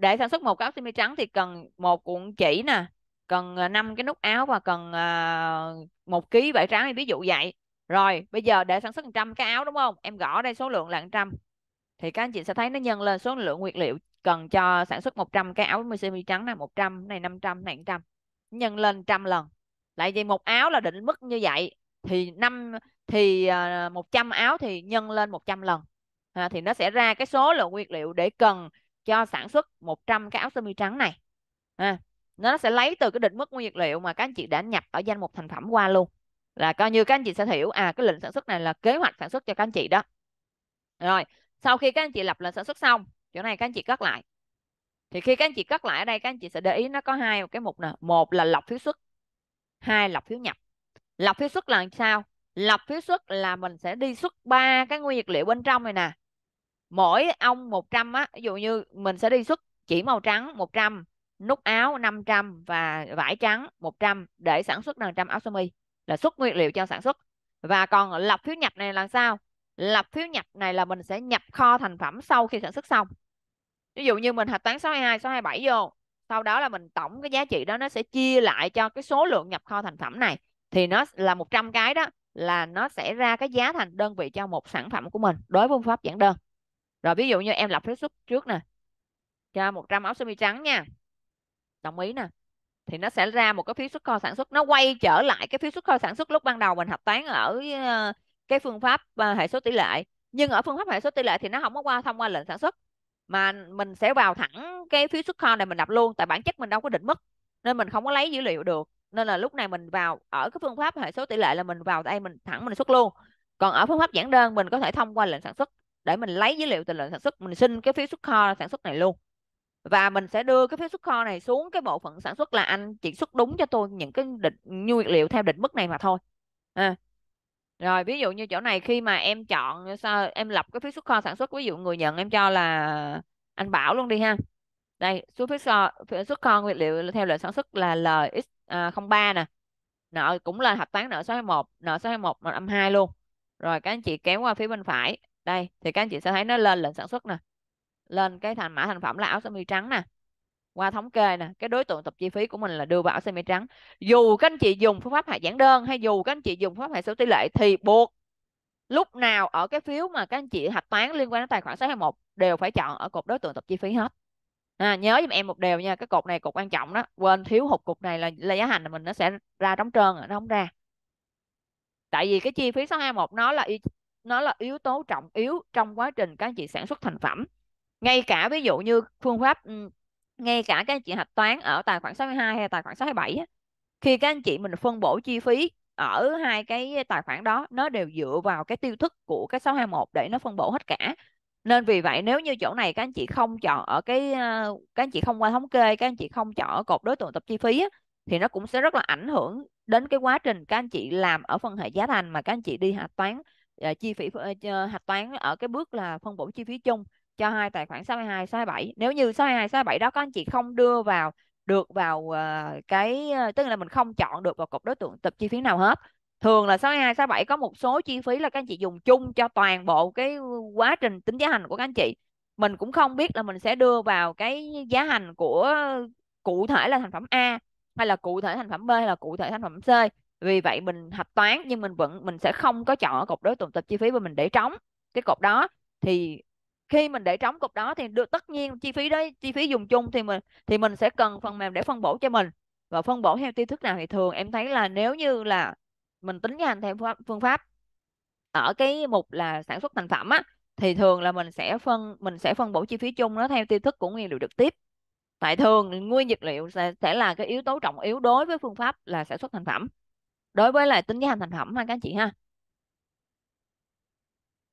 để sản xuất một cái áo sơ mi trắng thì cần một cuộn chỉ nè, cần 5 à, cái nút áo và cần à, một ký vải trắng ví dụ vậy. Rồi, bây giờ để sản xuất 100 cái áo đúng không? Em gõ đây số lượng là 100 thì các anh chị sẽ thấy nó nhân lên số lượng nguyên liệu cần cho sản xuất 100 cái áo semi trắng này 100 này 500 này 100 nhân lên trăm lần lại vì một áo là định mức như vậy thì năm thì 100 à, áo thì nhân lên 100 lần à, thì nó sẽ ra cái số lượng nguyên liệu để cần cho sản xuất 100 cái áo sơ mi trắng này à, nó sẽ lấy từ cái định mức nguyên liệu mà các anh chị đã nhập ở danh mục thành phẩm qua luôn là coi như các anh chị sẽ hiểu à cái lệnh sản xuất này là kế hoạch sản xuất cho các anh chị đó rồi sau khi các anh chị lập lệnh sản xuất xong chỗ này các anh chị cất lại thì khi các anh chị cất lại ở đây các anh chị sẽ để ý nó có hai cái mục nè một là lọc phiếu xuất hai lọc phiếu nhập lọc phiếu xuất là sao lọc phiếu xuất là mình sẽ đi xuất ba cái nguyên vật liệu bên trong này nè mỗi ông 100 á ví dụ như mình sẽ đi xuất chỉ màu trắng 100 nút áo 500 và vải trắng 100 để sản xuất 100 áo sơ mi là xuất nguyên liệu cho sản xuất và còn lọc phiếu nhập này là sao lập phiếu nhập này là mình sẽ nhập kho thành phẩm sau khi sản xuất xong ví dụ như mình hạch toán 622 627 vô sau đó là mình tổng cái giá trị đó nó sẽ chia lại cho cái số lượng nhập kho thành phẩm này thì nó là 100 cái đó là nó sẽ ra cái giá thành đơn vị cho một sản phẩm của mình đối với phương pháp giản đơn rồi ví dụ như em lập phiếu xuất trước nè cho 100 áo sơ mi trắng nha đồng ý nè thì nó sẽ ra một cái phiếu xuất kho sản xuất nó quay trở lại cái phiếu xuất kho sản xuất lúc ban đầu mình hạch toán ở ờ, cái phương pháp à, hệ số tỷ lệ nhưng ở phương pháp hệ số tỷ lệ thì nó không có qua thông qua lệnh sản xuất mà mình sẽ vào thẳng cái phiếu xuất kho này mình đọc luôn tại bản chất mình đâu có định mức nên mình không có lấy dữ liệu được nên là lúc này mình vào ở cái phương pháp hệ số tỷ lệ là mình vào đây mình thẳng mình xuất luôn còn ở phương pháp giản đơn mình có thể thông qua lệnh sản xuất để mình lấy dữ liệu từ lệnh sản xuất mình xin cái phiếu xuất kho sản xuất này luôn và mình sẽ đưa cái phiếu xuất kho này xuống cái bộ phận sản xuất là anh chỉ xuất đúng cho tôi những cái định nguyên liệu theo định mức này mà thôi à, rồi ví dụ như chỗ này khi mà em chọn sao em lập cái phí xuất kho sản xuất ví dụ người nhận em cho là anh Bảo luôn đi ha đây số phí xuất kho nguyên liệu theo lệnh sản xuất là LX03 à, nè nợ cũng là hạch toán nợ số 21 nợ số 21 mà âm 2 luôn rồi các anh chị kéo qua phía bên phải đây thì các anh chị sẽ thấy nó lên lệnh sản xuất nè lên cái thành mã thành phẩm là áo sơ mi trắng nè qua thống kê nè cái đối tượng tập chi phí của mình là đưa vào semi trắng dù các anh chị dùng phương pháp hạ giản đơn hay dù các anh chị dùng phương pháp hạ số tỷ lệ thì buộc lúc nào ở cái phiếu mà các anh chị hạch toán liên quan đến tài khoản 621 đều phải chọn ở cột đối tượng tập chi phí hết à, nhớ giùm em một điều nha cái cột này cột quan trọng đó quên thiếu hụt cột này là, là giá hành là mình nó sẽ ra trống trơn à, nó không ra tại vì cái chi phí 621 nó là nó là yếu tố trọng yếu trong quá trình các anh chị sản xuất thành phẩm ngay cả ví dụ như phương pháp ngay cả các anh chị hạch toán ở tài khoản 62 hay tài khoản 67 á, khi các anh chị mình phân bổ chi phí ở hai cái tài khoản đó nó đều dựa vào cái tiêu thức của cái 621 để nó phân bổ hết cả nên vì vậy nếu như chỗ này các anh chị không chọn ở cái ờ, các anh chị không qua thống kê các anh chị không chọn ở cột đối tượng tập chi phí thì nó cũng sẽ rất là ảnh hưởng đến cái quá trình các anh chị làm ở phân hệ giá thành mà các anh chị đi hạch toán ờ, chi phí ờ, hạch toán ở cái bước là phân bổ chi phí chung cho hai tài khoản 622, 627. Nếu như 622, 627 đó các anh chị không đưa vào được vào uh, cái ờ, tức là mình không chọn được vào cục đối tượng tập chi phí nào hết. Thường là 62, 67 có một số chi phí là các anh chị dùng chung cho toàn bộ cái quá trình tính giá hành của các anh chị. Mình cũng không biết là mình sẽ đưa vào cái giá hành của cụ thể là thành phẩm A hay là cụ thể thành phẩm B hay là cụ thể thành phẩm C vì vậy mình hạch toán nhưng mình vẫn mình sẽ không có chọn ở cột đối tượng tập chi phí và mình để trống cái cột đó thì khi mình để trống cục đó thì được tất nhiên chi phí đấy chi phí dùng chung thì mình thì mình sẽ cần phần mềm để phân bổ cho mình và phân bổ theo tiêu thức nào thì thường em thấy là nếu như là mình tính ra theo phương pháp ở cái mục là sản xuất thành phẩm á thì thường là mình sẽ phân mình sẽ phân bổ chi phí chung nó theo tiêu thức của nguyên liệu trực tiếp tại thường nguyên vật liệu sẽ, sẽ là cái yếu tố trọng yếu đối với phương pháp là sản xuất thành phẩm đối với lại tính giá thành thành phẩm ha các anh chị ha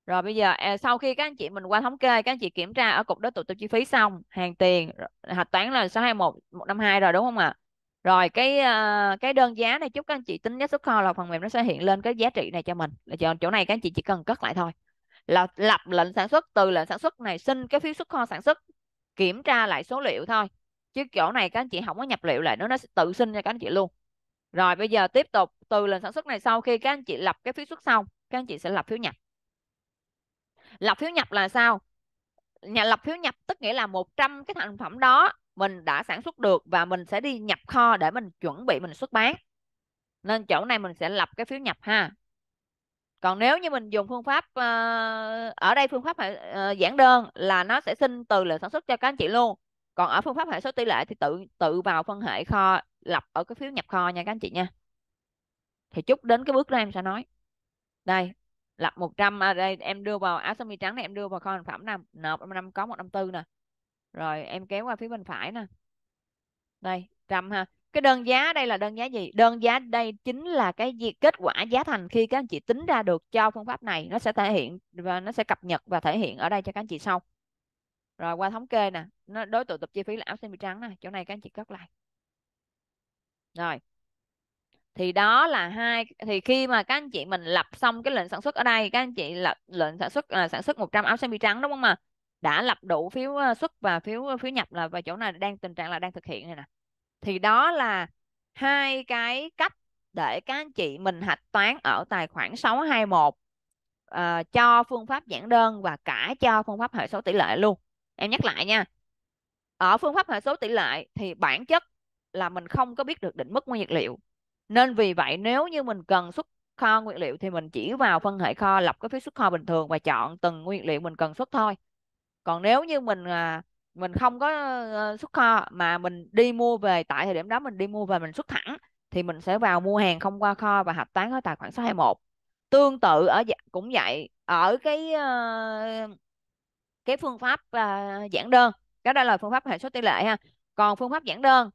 rồi bây giờ à, sau khi các anh chị mình qua thống kê, các anh chị kiểm tra ở cục đối tượng tiêu chi phí xong, hàng tiền hạch toán là 621 152 rồi đúng không ạ? Rồi cái à, cái đơn giá này chúc các anh chị tính giá xuất kho là phần mềm nó sẽ hiện lên cái giá trị này cho mình. Là chỗ, này các anh chị chỉ cần cất lại thôi. Là lập lệnh sản xuất từ lệnh sản xuất này xin cái phiếu xuất kho sản xuất kiểm tra lại số liệu thôi. Chứ chỗ này các anh chị không có nhập liệu lại nó nó sẽ tự sinh cho các anh chị luôn. Rồi bây giờ tiếp tục từ lệnh sản xuất này sau khi các anh chị lập cái phiếu xuất xong, các anh chị sẽ lập phiếu nhập lọc phiếu nhập là sao nhà lọc phiếu nhập tức nghĩa là 100 cái thành phẩm đó mình đã sản xuất được và mình sẽ đi nhập kho để mình chuẩn bị mình xuất bán nên chỗ này mình sẽ lập cái phiếu nhập ha còn nếu như mình dùng phương pháp ờ, ở đây phương pháp uh, ờ, giản đơn là nó sẽ xin từ lượng sản xuất cho các anh chị luôn còn ở phương pháp hệ số tỷ lệ thì tự tự vào phân hệ kho lập ở cái phiếu nhập kho nha các anh chị nha thì chút đến cái bước đó em sẽ nói đây lập 100 ở à, đây em đưa vào áo sơ mi trắng này em đưa vào kho hàng phẩm nè nộp năm có một năm tư nè rồi em kéo qua phía bên phải nè đây trăm ha cái đơn giá đây là đơn giá gì đơn giá đây chính là cái gì kết quả giá thành khi các anh chị tính ra được cho phương pháp này nó sẽ thể hiện và nó sẽ cập nhật và thể hiện ở đây cho các anh chị sau rồi qua thống kê nè nó đối tượng tập chi phí là áo sơ mi trắng nè chỗ này các anh chị cất lại rồi thì đó là hai thì khi mà các anh chị mình lập xong cái lệnh sản xuất ở đây các anh chị lập lệnh sản xuất là sản xuất 100 áo sơ mi trắng đúng không mà đã lập đủ phiếu à, xuất và phiếu à, phiếu nhập là và chỗ này đang tình trạng là đang thực hiện này nè thì đó là hai cái cách để các anh chị mình hạch toán ở tài khoản 621 uh, à, cho phương pháp giản đơn và cả cho phương pháp hệ số tỷ lệ luôn em nhắc lại nha ở phương pháp hệ số tỷ lệ thì bản chất là mình không có biết được định mức nguyên vật liệu nên vì vậy nếu như mình cần xuất kho nguyên liệu thì mình chỉ vào phân hệ kho lập cái phiếu xuất kho bình thường và chọn từng nguyên liệu mình cần xuất thôi còn nếu như mình à, mình không có ờ, xuất kho mà mình đi mua về tại thời điểm đó mình đi mua về mình xuất thẳng thì mình sẽ vào mua hàng không qua kho và hạch toán ở tài khoản số 21 tương tự ở dạ, cũng vậy ở cái ờ, cái phương pháp à, giản đơn cái đó là phương pháp hệ số tỷ lệ ha còn phương pháp giản đơn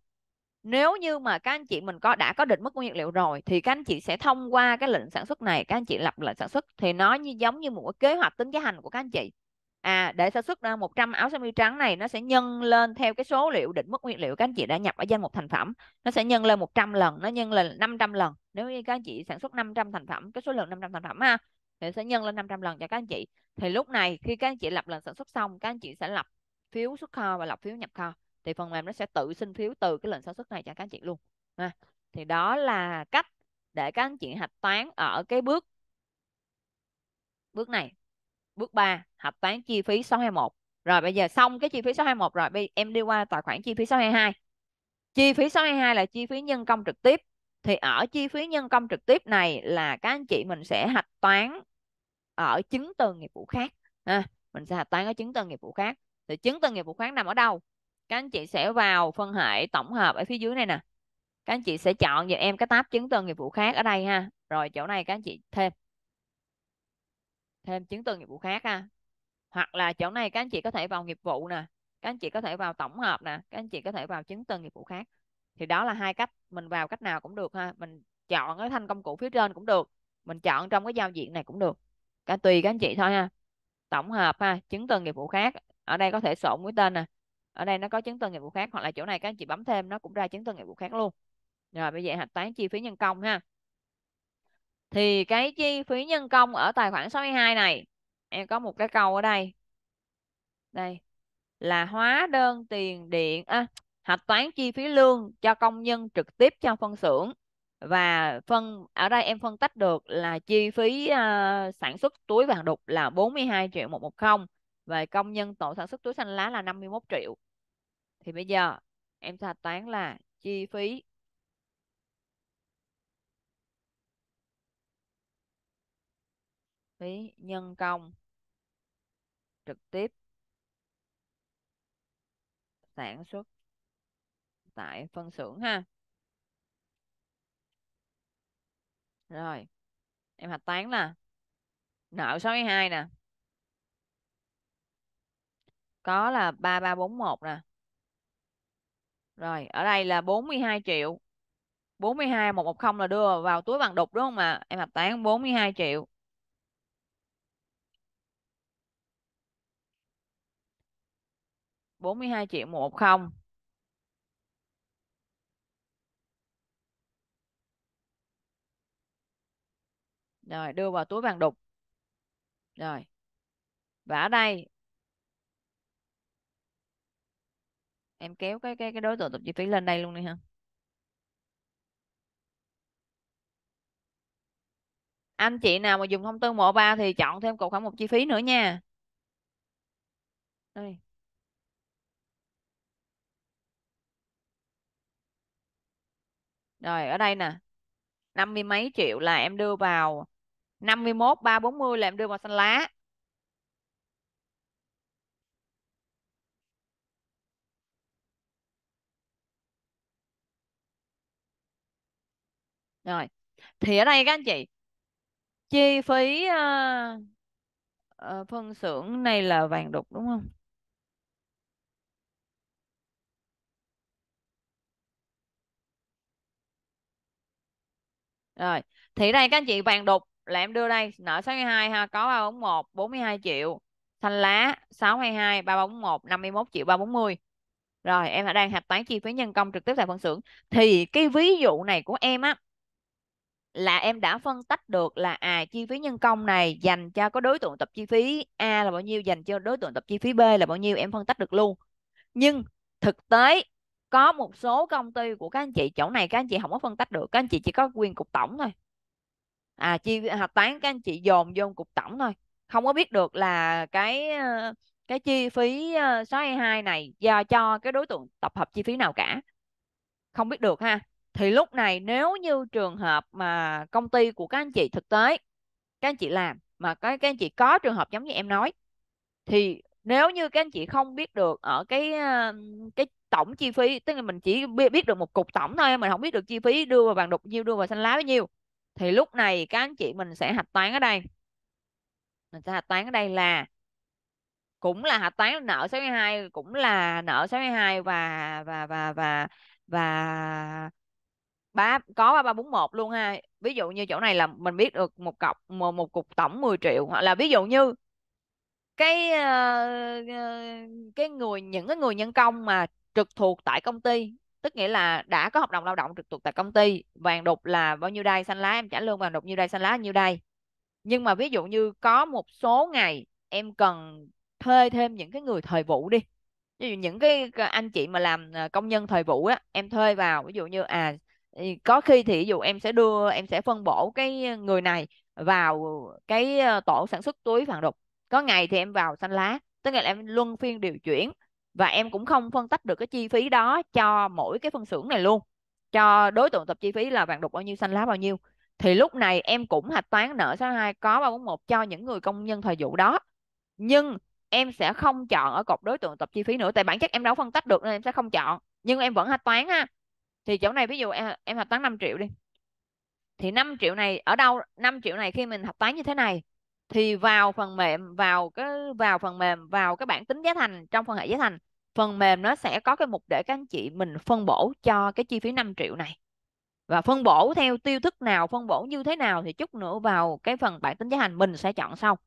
nếu như mà các anh chị mình có đã có định mức nguyên liệu rồi thì các anh chị sẽ thông qua cái lệnh sản xuất này các anh chị lập lệnh sản xuất thì nó như giống như một kế hoạch tính giá thành của các anh chị à để sản xuất ra 100 áo sơ mi trắng này nó sẽ nhân lên theo cái số liệu định mức nguyên liệu các anh chị đã nhập ở danh mục thành phẩm nó sẽ nhân lên 100 lần nó nhân lên 500 lần nếu như các anh chị sản xuất 500 thành phẩm cái số lượng 500 thành phẩm ha thì sẽ nhân lên 500 lần cho các anh chị thì lúc này khi các anh chị lập lệnh sản xuất xong các anh chị sẽ lập phiếu xuất kho và lập phiếu nhập kho thì phần mềm nó sẽ tự xin phiếu từ cái lệnh sản xuất này cho các anh chị luôn ha thì đó là cách để các anh chị hạch toán ở cái bước bước này bước 3 hạch toán chi phí 621 rồi bây giờ xong cái chi phí 621 rồi bây em đi qua tài khoản chi phí 622 chi phí 622 là chi phí nhân công trực tiếp thì ở chi phí nhân công trực tiếp này là các anh chị mình sẽ hạch toán ở chứng từ nghiệp vụ khác ha. mình sẽ hạch toán ở chứng từ nghiệp vụ khác thì chứng từ nghiệp vụ khác nằm ở đâu các anh chị sẽ vào phân hệ tổng hợp ở phía dưới này nè các anh chị sẽ chọn giùm em cái tab chứng từ nghiệp vụ khác ở đây ha rồi chỗ này các anh chị thêm thêm chứng từ nghiệp vụ khác ha hoặc là chỗ này các anh chị có thể vào nghiệp vụ nè các anh chị có thể vào tổng hợp nè các anh chị có thể vào chứng từ nghiệp vụ khác thì đó là hai cách mình vào cách nào cũng được ha mình chọn cái thanh công cụ phía trên cũng được mình chọn trong cái giao diện này cũng được cả tùy các anh chị thôi ha tổng hợp ha chứng từ nghiệp vụ khác ở đây có thể sổ mũi tên nè ở đây nó có chứng từ nghiệp vụ khác hoặc là chỗ này các anh chị bấm thêm nó cũng ra chứng từ nghiệp vụ khác luôn rồi bây giờ hạch toán chi phí nhân công ha thì cái chi phí nhân công ở tài khoản 62 này em có một cái câu ở đây đây là hóa đơn tiền điện à, hạch toán chi phí lương cho công nhân trực tiếp cho phân xưởng và phân ở đây em phân tách được là chi phí uh, sản xuất túi vàng đục là 42 triệu 110 về công nhân tổ sản xuất túi xanh lá là 51 triệu thì bây giờ em sẽ toán là chi phí phí nhân công trực tiếp sản xuất tại phân xưởng ha rồi em hạch toán là nợ 62 nè có là 3341 nè rồi ở đây là 42 triệu 42 110 là đưa vào túi bằng đục đúng không mà em hợp tán 42 triệu bốn mươi hai triệu một không rồi đưa vào túi vàng đục rồi và ở đây em kéo cái cái cái đối tượng tập chi phí lên đây luôn đi ha anh chị nào mà dùng thông tư 13 thì chọn thêm cột khoảng một chi phí nữa nha đây rồi ở đây nè năm mươi mấy triệu là em đưa vào 51 340 là em đưa vào xanh lá rồi thì ở đây các anh chị chi phí uh, uh, phân xưởng này là vàng đục đúng không rồi thì đây các anh chị vàng đục là em đưa đây nợ 62 ha có 3 bóng 1 42 triệu xanh lá 622 3 bóng 1 51 triệu 340 rồi em đang hạch toán chi phí nhân công trực tiếp tại phân xưởng thì cái ví dụ này của em á là em đã phân tách được là à chi phí nhân công này dành cho có đối tượng tập chi phí A là bao nhiêu dành cho đối tượng tập chi phí B là bao nhiêu em phân tách được luôn nhưng thực tế có một số công ty của các anh chị chỗ này các anh chị không có phân tách được các anh chị chỉ có quyền cục tổng thôi à chi hạch à, toán các anh chị dồn vô cục tổng thôi không có biết được là cái ờ, cái chi phí ờ, số hai này do cho cái đối tượng tập hợp chi phí nào cả không biết được ha thì lúc này nếu như trường hợp mà công ty của các anh chị thực tế các anh chị làm mà các, các anh chị có trường hợp giống như em nói thì nếu như các anh chị không biết được ở cái ờ, cái tổng chi phí tức là mình chỉ biết được một cục tổng thôi mình không biết được chi phí đưa vào vàng đục nhiêu đưa vào xanh lá bao nhiêu thì lúc này các anh chị mình sẽ hạch toán ở đây mình sẽ hạch toán ở đây là cũng là hạch toán nợ 62 cũng là nợ 62 và và và và và ba có ba ba bốn một luôn ha ví dụ như chỗ này là mình biết được một cọc một, một cục tổng 10 triệu hoặc là ví dụ như cái ờ, ờ, cái người những cái người nhân công mà trực thuộc tại công ty tức nghĩa là đã có hợp đồng lao động trực thuộc tại công ty vàng đục là bao nhiêu đây xanh lá em trả lương vàng đục nhiêu đây xanh lá nhiêu đây nhưng mà ví dụ như có một số ngày em cần thuê thêm những cái người thời vụ đi ví dụ những cái anh chị mà làm ờ, công nhân thời vụ á em thuê vào ví dụ như à có khi thì ví dụ em sẽ đưa em sẽ phân bổ cái người này vào cái ờ, tổ sản xuất túi vàng đục có ngày thì em vào xanh lá tức là em luân phiên điều chuyển và em cũng không phân tách được cái chi phí đó cho mỗi cái phân xưởng này luôn cho đối tượng tập chi phí là vàng đục bao nhiêu xanh lá bao nhiêu thì lúc này em cũng hạch toán nợ số 2 có 341 cho những người công nhân thời vụ đó nhưng em sẽ không chọn ở cột đối tượng tập chi phí nữa tại bản chất em đâu phân tách được nên em sẽ không chọn nhưng em vẫn hạch toán ha thì chỗ này ví dụ em, em hạch toán 5 triệu đi thì 5 triệu này ở đâu 5 triệu này khi mình hạch toán như thế này thì vào phần mềm vào cái vào phần mềm vào cái bảng tính giá thành trong phần hệ giá thành phần mềm nó sẽ có cái mục để các anh chị mình phân bổ cho cái chi phí 5 triệu này và phân bổ theo tiêu thức nào phân bổ như thế nào thì chút nữa vào cái phần bảng tính giá thành mình sẽ chọn sau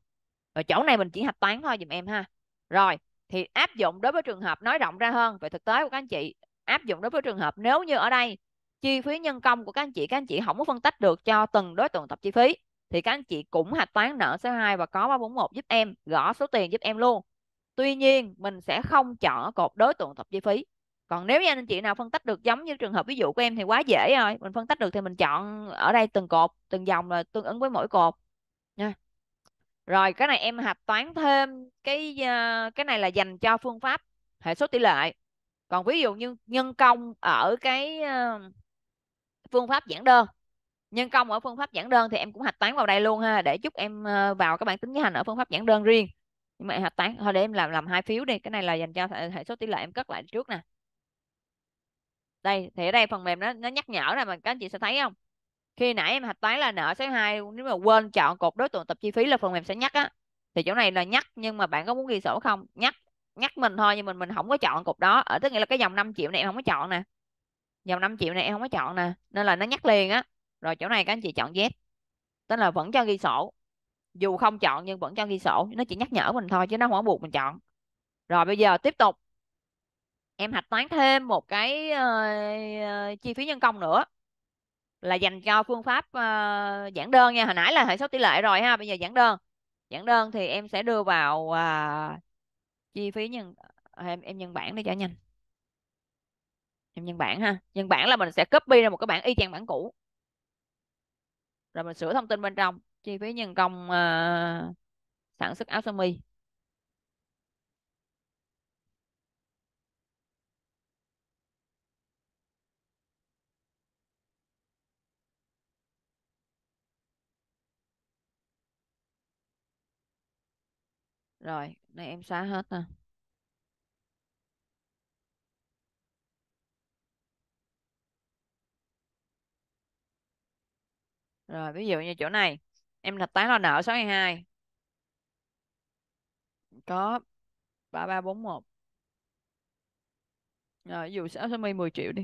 ở chỗ này mình chỉ hạch toán thôi dùm em ha rồi thì áp dụng đối với trường hợp nói rộng ra hơn về thực tế của các anh chị áp dụng đối với trường hợp nếu như ở đây chi phí nhân công của các anh chị các anh chị không có phân tách được cho từng đối tượng tập chi phí thì các anh chị cũng hạch toán nợ số 2 và có 341 giúp em gõ số tiền giúp em luôn tuy nhiên mình sẽ không chọn cột đối tượng tập chi phí còn nếu như anh chị nào phân tách được giống như trường hợp ví dụ của em thì quá dễ rồi mình phân tách được thì mình chọn ở đây từng cột từng dòng là tương ứng với mỗi cột nha rồi cái này em hạch toán thêm cái ờ, cái này là dành cho phương pháp hệ số tỷ lệ còn ví dụ như nhân công ở cái ờ, phương pháp giảng đơn nhân công ở phương pháp giảng đơn thì em cũng hạch toán vào đây luôn ha để giúp em ờ, vào các bản tính giá hành ở phương pháp giảng đơn riêng nhưng mà hạch toán thôi để em làm làm hai phiếu đi cái này là dành cho hệ số tỷ lệ em cất lại trước nè đây thì ở đây phần mềm nó nó nhắc nhở này mà các anh chị sẽ thấy không khi nãy em hạch toán là nợ số 2 nếu mà quên chọn cột đối tượng tập chi phí là phần mềm sẽ nhắc á thì chỗ này là nhắc nhưng mà bạn có muốn ghi sổ không nhắc nhắc mình thôi nhưng mình mình không có chọn cục đó ở ờ, tức nghĩa là cái dòng 5 triệu này em không có chọn nè dòng 5 triệu này em không có chọn nè nên là nó nhắc liền á rồi chỗ này các anh chị chọn Z tức là vẫn cho ghi sổ dù không chọn nhưng vẫn cho ghi sổ nó chỉ nhắc nhở mình thôi chứ nó không có buộc mình chọn rồi bây giờ tiếp tục em hạch toán thêm một cái uh, chi phí nhân công nữa là dành cho phương pháp uh, giảng đơn nha hồi nãy là hệ số tỷ lệ rồi ha bây giờ giảng đơn giảng đơn thì em sẽ đưa vào uh, chi phí nhân à, em em nhân bản để cho nhanh em nhân bản ha nhân bản là mình sẽ copy ra một cái bản y chang bản cũ rồi mình sửa thông tin bên trong chi phí nhân công uh, sản xuất áo sơ mi Rồi, này em xóa hết nè. Rồi, ví dụ như chỗ này, em thạch toán là nợ 62. Có 3341. Rồi, ví dụ 660 10 triệu đi.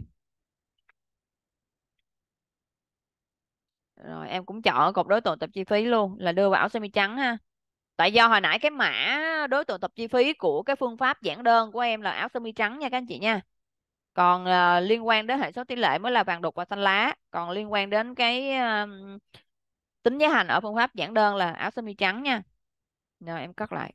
Rồi, em cũng chọn cột đối tượng tập chi phí luôn là đưa vào áo sơ mi trắng ha tại do hồi nãy cái mã đối tượng tập chi phí của cái phương pháp giản đơn của em là áo sơ mi trắng nha các anh chị nha còn uh, liên quan đến hệ số tỷ lệ mới là vàng đục và xanh lá còn liên quan đến cái uh, tính giá hành ở phương pháp giản đơn là áo sơ mi trắng nha rồi em cắt lại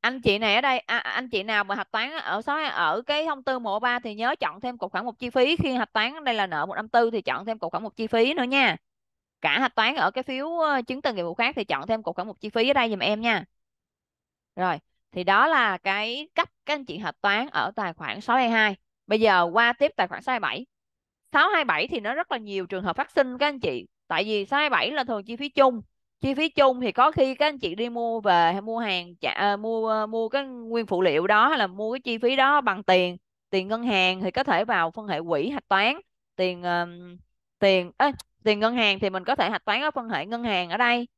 anh chị này ở đây à, à anh chị nào mà hạch toán ở số ở cái thông tư mùa 3 thì nhớ chọn thêm cục khoảng một chi phí khi hạch toán đây là nợ một năm tư thì chọn thêm cục khoảng một chi phí nữa nha cả hạch toán ở cái phiếu chứng từ nghiệp vụ khác thì chọn thêm cột khoản một chi phí ở đây dùm em nha rồi thì đó là cái cách các anh chị hạch toán ở tài khoản 622 bây giờ qua tiếp tài khoản 627 627 thì nó rất là nhiều trường hợp phát sinh các anh chị tại vì 627 là thường chi phí chung chi phí chung thì có khi các anh chị đi mua về hay mua hàng chả, ờ, mua ờ, mua cái nguyên phụ liệu đó hay là mua cái chi phí đó bằng tiền tiền ngân hàng thì có thể vào phân hệ quỹ hạch toán tiền uh, tiền ấy, tiền ngân hàng thì mình có thể hạch toán ở phân hệ ngân hàng ở đây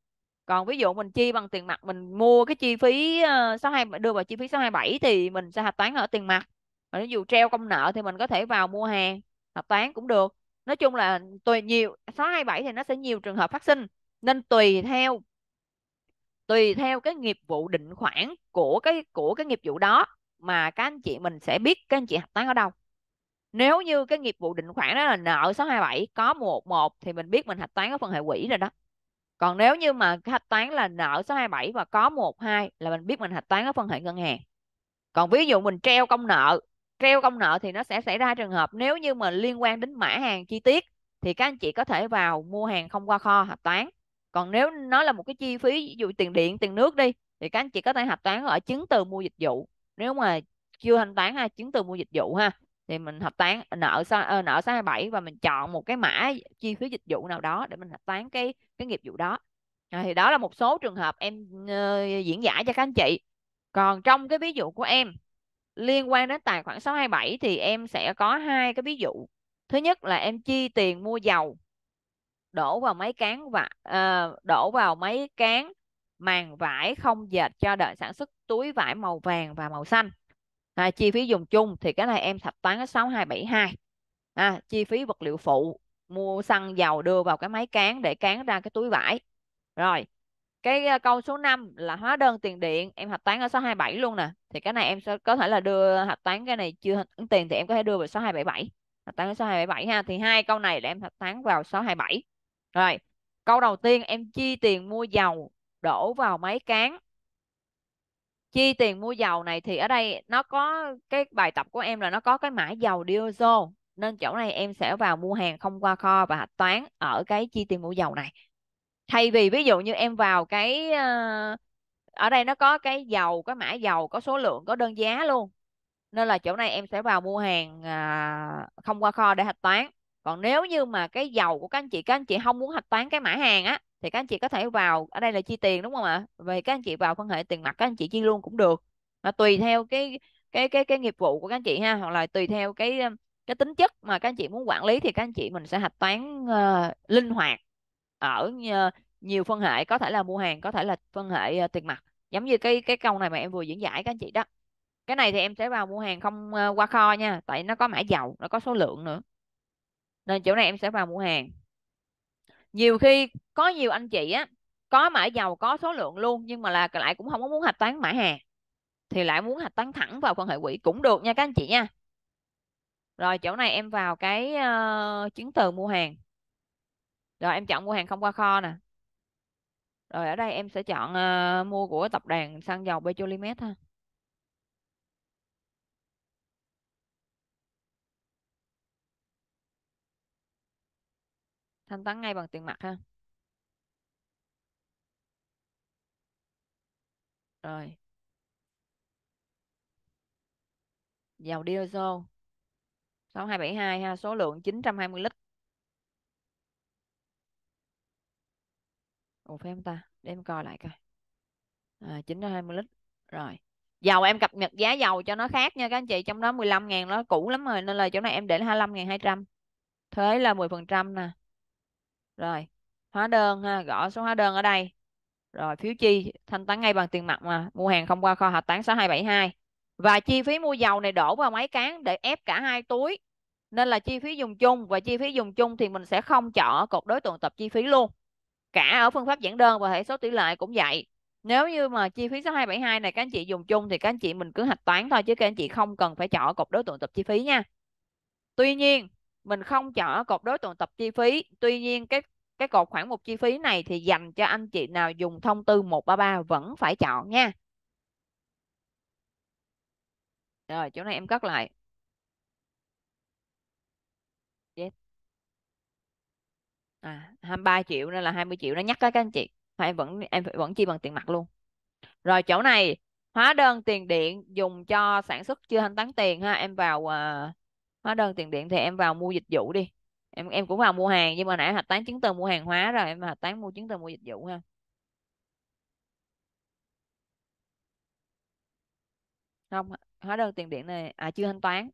còn ví dụ mình chi bằng tiền mặt mình mua cái chi phí 62 ờ, đưa vào chi phí hai bảy thì mình sẽ hạch toán ở tiền mặt mà nếu dù treo công nợ thì mình có thể vào mua hàng hạch toán cũng được nói chung là tùy nhiều hai bảy thì nó sẽ nhiều trường hợp phát sinh nên tùy theo tùy theo cái nghiệp vụ định khoản của cái của cái nghiệp vụ đó mà các anh chị mình sẽ biết các anh chị hạch toán ở đâu nếu như cái nghiệp vụ định khoản đó là nợ 627 có 11 thì mình biết mình hạch toán ở phần hệ quỹ rồi đó còn nếu như mà hạch toán là nợ 627 và có 12 là mình biết mình hạch toán ở phần hệ ngân hàng còn ví dụ mình treo công nợ treo công nợ thì nó sẽ xảy ra trường hợp nếu như mà liên quan đến mã hàng chi tiết thì các anh chị có thể vào mua hàng không qua kho hạch toán còn nếu nó là một cái chi phí ví dụ tiền điện tiền nước đi thì các anh chị có thể hạch toán ở chứng từ mua dịch vụ nếu mà chưa thanh toán ha chứng từ mua dịch vụ ha thì mình hợp toán ờ, nợ số ờ, nợ số 27 và mình chọn một cái mã chi phí dịch vụ nào đó để mình hợp toán cái cái nghiệp vụ đó à, thì đó là một số trường hợp em uh, diễn giải cho các anh chị còn trong cái ví dụ của em liên quan đến tài khoản 627 thì em sẽ có hai cái ví dụ thứ nhất là em chi tiền mua dầu đổ vào máy cán và uh, đổ vào máy cán màng vải không dệt cho đợi sản xuất túi vải màu vàng và màu xanh à, chi phí dùng chung thì cái này em thạch toán ở 6272 à, chi phí vật liệu phụ mua xăng dầu đưa vào cái máy cán để cán ra cái túi vải rồi cái à, câu số 5 là hóa đơn tiền điện em hạch toán ở 627 luôn nè thì cái này em sẽ có thể là đưa hạch toán cái này chưa ứng tiền thì em có thể đưa vào 6277 hạch toán ở 6277 ha thì hai câu này là em hạch toán vào 627 rồi câu đầu tiên em chi tiền mua dầu đổ vào máy cán chi tiền mua dầu này thì ở đây nó có cái bài tập của em là nó có cái mã dầu diesel nên chỗ này em sẽ vào mua hàng không qua kho và hạch toán ở cái chi tiền mua dầu này thay vì ví dụ như em vào cái ờ, ở đây nó có cái dầu có mã dầu có số lượng có đơn giá luôn nên là chỗ này em sẽ vào mua hàng à, không qua kho để hạch toán còn nếu như mà cái dầu của các anh chị các anh chị không muốn hạch toán cái mã hàng á thì các anh chị có thể vào ở đây là chi tiền đúng không ạ về các anh chị vào phân hệ tiền mặt các anh chị chi luôn cũng được mà tùy theo cái cái cái cái nghiệp vụ của các anh chị ha hoặc là tùy theo cái cái tính chất mà các anh chị muốn quản lý thì các anh chị mình sẽ hạch toán uh, linh hoạt ở uh, nhiều phân hệ có thể là mua hàng có thể là phân hệ uh, tiền mặt giống như cái cái câu này mà em vừa diễn giải các anh chị đó cái này thì em sẽ vào mua hàng không uh, qua kho nha tại nó có mã dầu nó có số lượng nữa nên chỗ này em sẽ vào mua hàng nhiều khi có nhiều anh chị á có mã giàu có số lượng luôn nhưng mà là lại cũng không có muốn hạch toán mã hàng thì lại muốn hạch toán thẳng vào quan hệ quỹ cũng được nha các anh chị nha rồi chỗ này em vào cái uh, chứng từ mua hàng rồi em chọn mua hàng không qua kho nè rồi ở đây em sẽ chọn uh, mua của tập đoàn xăng dầu Petrolimex ha thanh toán ngay bằng tiền mặt ha rồi dầu diesel 6272 ha số lượng 920 lít Ủa phải không ta? Để em coi lại coi. À, 920 lít. Rồi. Dầu em cập nhật giá dầu cho nó khác nha các anh chị. Trong đó 15 ngàn nó cũ lắm rồi. Nên là chỗ này em để là 25 ngàn 200. Thế là 10% nè rồi hóa đơn ha gõ số hóa đơn ở đây rồi phiếu chi thanh toán ngay bằng tiền mặt mà mua hàng không qua kho hạch toán 6272 và chi phí mua dầu này đổ vào máy cán để ép cả hai túi nên là chi phí dùng chung và chi phí dùng chung thì mình sẽ không chọn cột đối tượng tập chi phí luôn cả ở phương pháp giản đơn và hệ số tỷ lệ cũng vậy nếu như mà chi phí số 272 này các anh chị dùng chung thì các anh chị mình cứ hạch toán thôi chứ các anh chị không cần phải chọn cột đối tượng tập chi phí nha tuy nhiên mình không chọn ở cột đối tượng tập chi phí tuy nhiên cái cái cột khoảng một chi phí này thì dành cho anh chị nào dùng thông tư 133 vẫn phải chọn nha rồi chỗ này em cất lại yes. Dạ. à 23 triệu nên là 20 triệu nó nhắc tới các anh chị phải vẫn em phải vẫn chi bằng tiền mặt luôn rồi chỗ này hóa đơn tiền điện dùng cho sản xuất chưa thanh toán tiền ha em vào uh, hóa đơn tiền điện thì em vào mua dịch vụ đi em em cũng vào mua hàng nhưng mà nãy hạch toán chứng từ mua hàng hóa rồi em hạch toán mua chứng từ mua dịch vụ ha không hóa đơn tiền điện này à chưa thanh toán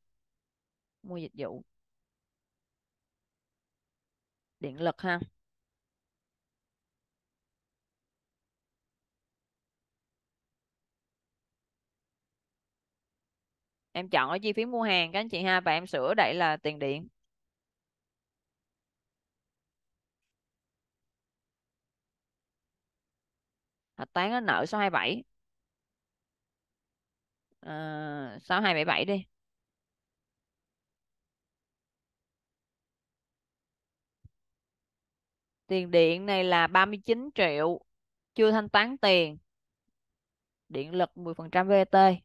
mua dịch vụ điện lực ha em chọn ở chi phí mua hàng các anh chị ha và em sửa đây là tiền điện hạch toán nó nợ số 27 à, 6277 đi tiền điện này là 39 triệu chưa thanh toán tiền điện lực 10% VAT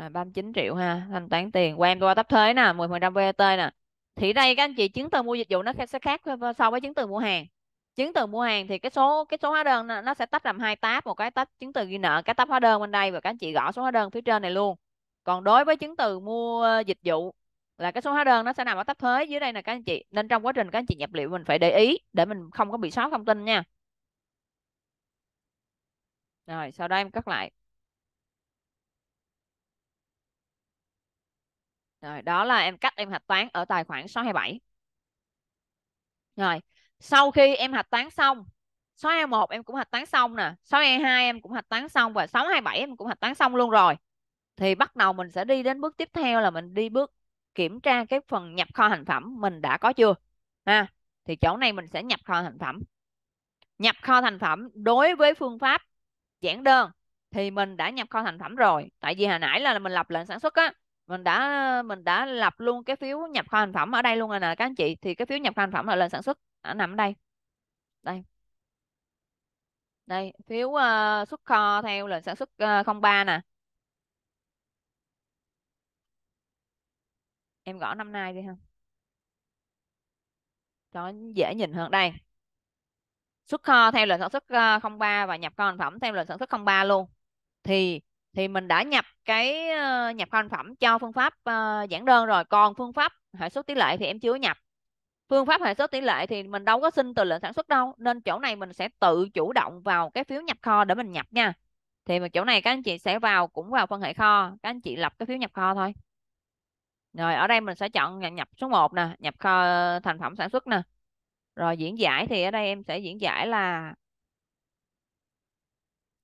à, 39 triệu ha thanh toán tiền của em qua tấp thuế nè 10% VAT nè thì đây các anh chị chứng từ mua dịch vụ nó sẽ khác so với chứng từ mua hàng chứng từ mua hàng thì cái số cái số hóa đơn nó sẽ tách làm hai tab một cái tách chứng từ ghi nợ cái tab hóa đơn bên đây và các anh chị gõ số hóa đơn phía trên này luôn còn đối với chứng từ mua dịch vụ là cái số hóa đơn nó sẽ nằm ở tấp thuế dưới đây nè các anh chị nên trong quá trình các anh chị nhập liệu mình phải để ý để mình không có bị sót thông tin nha rồi sau đó em cắt lại Rồi, đó là em cách em hạch toán ở tài khoản số 27. Rồi, sau khi em hạch toán xong, số E1 em cũng hạch toán xong nè, số E2 em cũng hạch toán xong và số 27 em cũng hạch toán xong luôn rồi. Thì bắt đầu mình sẽ đi đến bước tiếp theo là mình đi bước kiểm tra cái phần nhập kho thành phẩm mình đã có chưa. Ha. Thì chỗ này mình sẽ nhập kho thành phẩm. Nhập kho thành phẩm đối với phương pháp giản đơn thì mình đã nhập kho thành phẩm rồi. Tại vì hồi nãy là mình lập lệnh sản xuất á mình đã mình đã lập luôn cái phiếu nhập kho hành phẩm ở đây luôn rồi nè các anh chị thì cái phiếu nhập kho hành phẩm là lên sản xuất nó nằm ở đây đây đây phiếu uh, xuất kho theo lệnh sản xuất uh, ờ, 03 nè em gõ năm nay đi ha cho dễ nhìn hơn đây xuất kho theo lệnh sản xuất uh, ờ, 03 và nhập kho hành phẩm theo lệnh sản xuất 03 luôn thì thì mình đã nhập cái ờ, nhập sản phẩm cho phương pháp uh, giản đơn rồi còn phương pháp hệ số tỷ lệ thì em chưa nhập phương pháp hệ số tỷ lệ thì mình đâu có xin từ lệnh sản xuất đâu nên chỗ này mình sẽ tự chủ động vào cái phiếu nhập kho để mình nhập nha thì mà chỗ này các anh chị sẽ vào cũng vào phân hệ kho các anh chị lập cái phiếu nhập kho thôi rồi ở đây mình sẽ chọn nhập số 1 nè nhập kho thành phẩm sản xuất nè rồi diễn giải thì ở đây em sẽ diễn giải là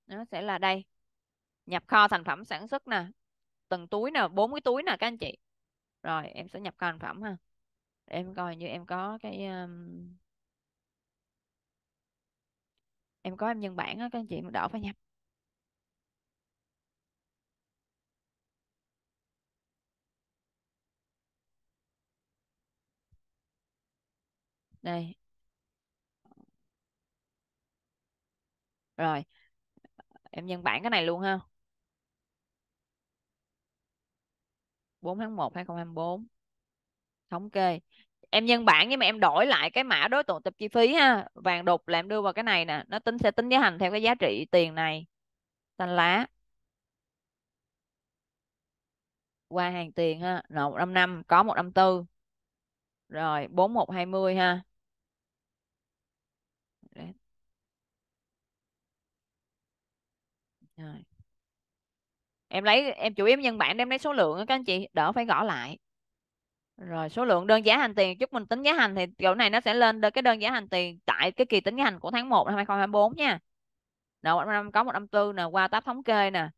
nó sẽ là đây nhập kho thành phẩm sản xuất nè từng túi nè bốn cái túi nè các anh chị rồi em sẽ nhập kho thành phẩm ha Để em coi như em có cái um... em có em nhân bản á các anh chị mà đỡ phải nhập đây rồi em nhân bản cái này luôn ha 4 tháng 1 2024 thống kê em nhân bản nhưng mà em đổi lại cái mã đối tượng tập chi phí ha vàng đục là em đưa vào cái này nè nó tính sẽ tính giá hành theo cái giá trị tiền này xanh lá qua hàng tiền ha nộp một năm năm có một năm tư rồi bốn một hai mươi ha rồi em lấy em chủ yếu nhân bản em lấy số lượng các anh chị đỡ phải gõ lại rồi số lượng đơn giá hành tiền chút mình tính giá hành thì kiểu này nó sẽ lên được cái đơn giá hành tiền tại cái kỳ tính giá hành của tháng 1 năm 2024 nha nào có một năm tư nè qua tab thống kê nè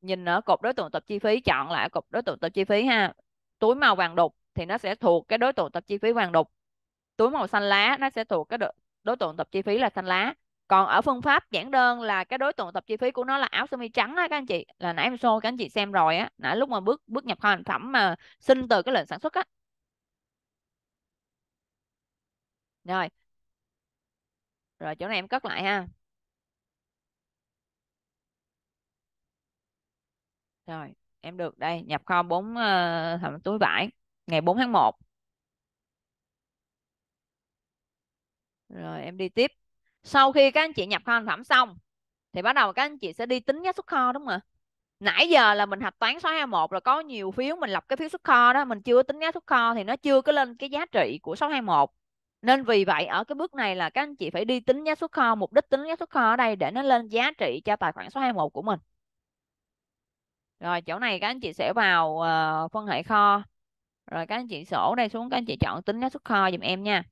nhìn ở cột đối tượng tập chi phí chọn lại cột đối tượng tập chi phí ha túi màu vàng đục thì nó sẽ thuộc cái đối tượng tập chi phí vàng đục túi màu xanh lá nó sẽ thuộc cái đối tượng tập chi phí là xanh lá còn ở phương pháp giản đơn là cái đối tượng tập chi phí của nó là áo sơ mi trắng á các anh chị là nãy em show các anh chị xem rồi á nãy lúc mà bước bước nhập kho hàng phẩm mà xin từ cái lệnh sản xuất á rồi rồi chỗ này em cất lại ha rồi em được đây nhập kho bốn uh, túi vải ngày 4 tháng 1 rồi em đi tiếp sau khi các anh chị nhập kho thành phẩm xong thì bắt đầu các anh chị sẽ đi tính giá xuất kho đúng không ạ nãy giờ là mình hạch toán số 21 rồi có nhiều phiếu mình lập cái phiếu xuất kho đó mình chưa tính giá xuất kho thì nó chưa có lên cái giá trị của số 21 nên vì vậy ở cái bước này là các anh chị phải đi tính giá xuất kho mục đích tính giá xuất kho ở đây để nó lên giá trị cho tài khoản số 21 của mình rồi chỗ này các anh chị sẽ vào uh, phân hệ kho rồi các anh chị sổ đây xuống các anh chị chọn tính giá xuất kho dùm em nha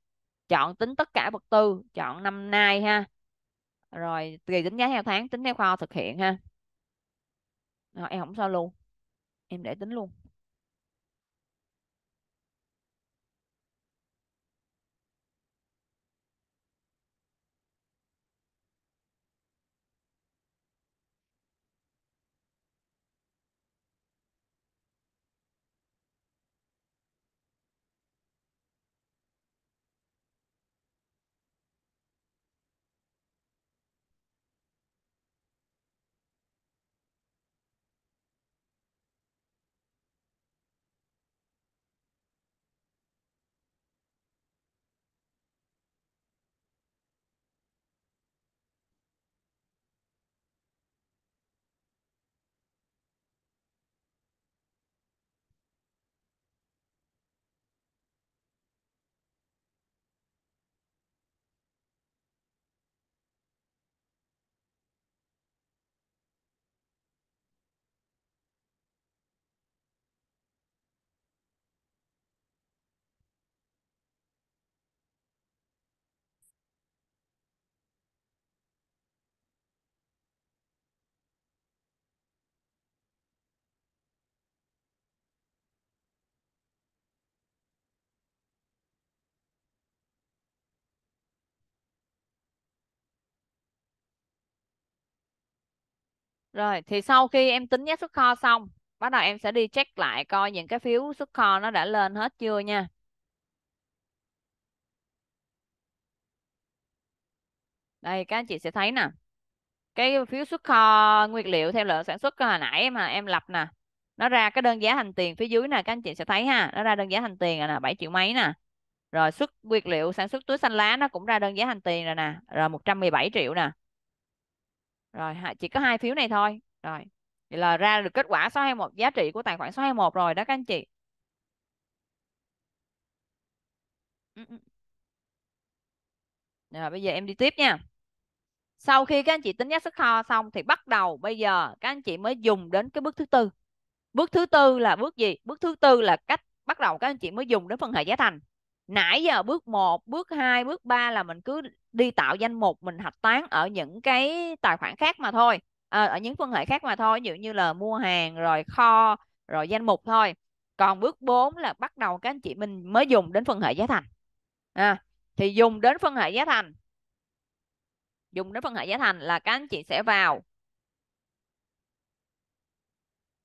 chọn tính tất cả bậc tư chọn năm nay ha rồi kỳ tính giá theo tháng tính theo kho thực hiện ha rồi, em không sao luôn em để tính luôn Rồi thì sau khi em tính giá xuất kho xong, bắt đầu em sẽ đi check lại coi những cái phiếu xuất kho nó đã lên hết chưa nha. Đây các anh chị sẽ thấy nè. Cái phiếu xuất kho nguyên liệu theo lượng sản xuất hồi nãy mà em lập nè. Nó ra cái đơn giá thành tiền phía dưới nè các anh chị sẽ thấy ha, nó ra đơn giá thành tiền rồi nè, 7 triệu mấy nè. Rồi xuất nguyên liệu sản xuất túi xanh lá nó cũng ra đơn giá thành tiền rồi nè, rồi 117 triệu nè rồi chỉ có hai phiếu này thôi rồi thì là ra được kết quả số 21 giá trị của tài khoản số 21 rồi đó các anh chị ừ, ừ. rồi bây giờ em đi tiếp nha sau khi các anh chị tính giá sức kho xong thì bắt đầu bây giờ các anh chị mới dùng đến cái bước thứ tư bước thứ tư là bước gì bước thứ tư là cách bắt đầu các anh chị mới dùng đến phân hệ giá thành nãy giờ bước 1, bước 2, bước 3 là mình cứ đi tạo danh mục mình hạch toán ở những cái tài khoản khác mà thôi à, ở những phân hệ khác mà thôi ví dụ như là mua hàng rồi kho rồi danh mục thôi còn bước 4 là bắt đầu các anh chị mình mới dùng đến phân hệ giá thành à, thì dùng đến phân hệ giá thành dùng đến phân hệ giá thành là các anh chị sẽ vào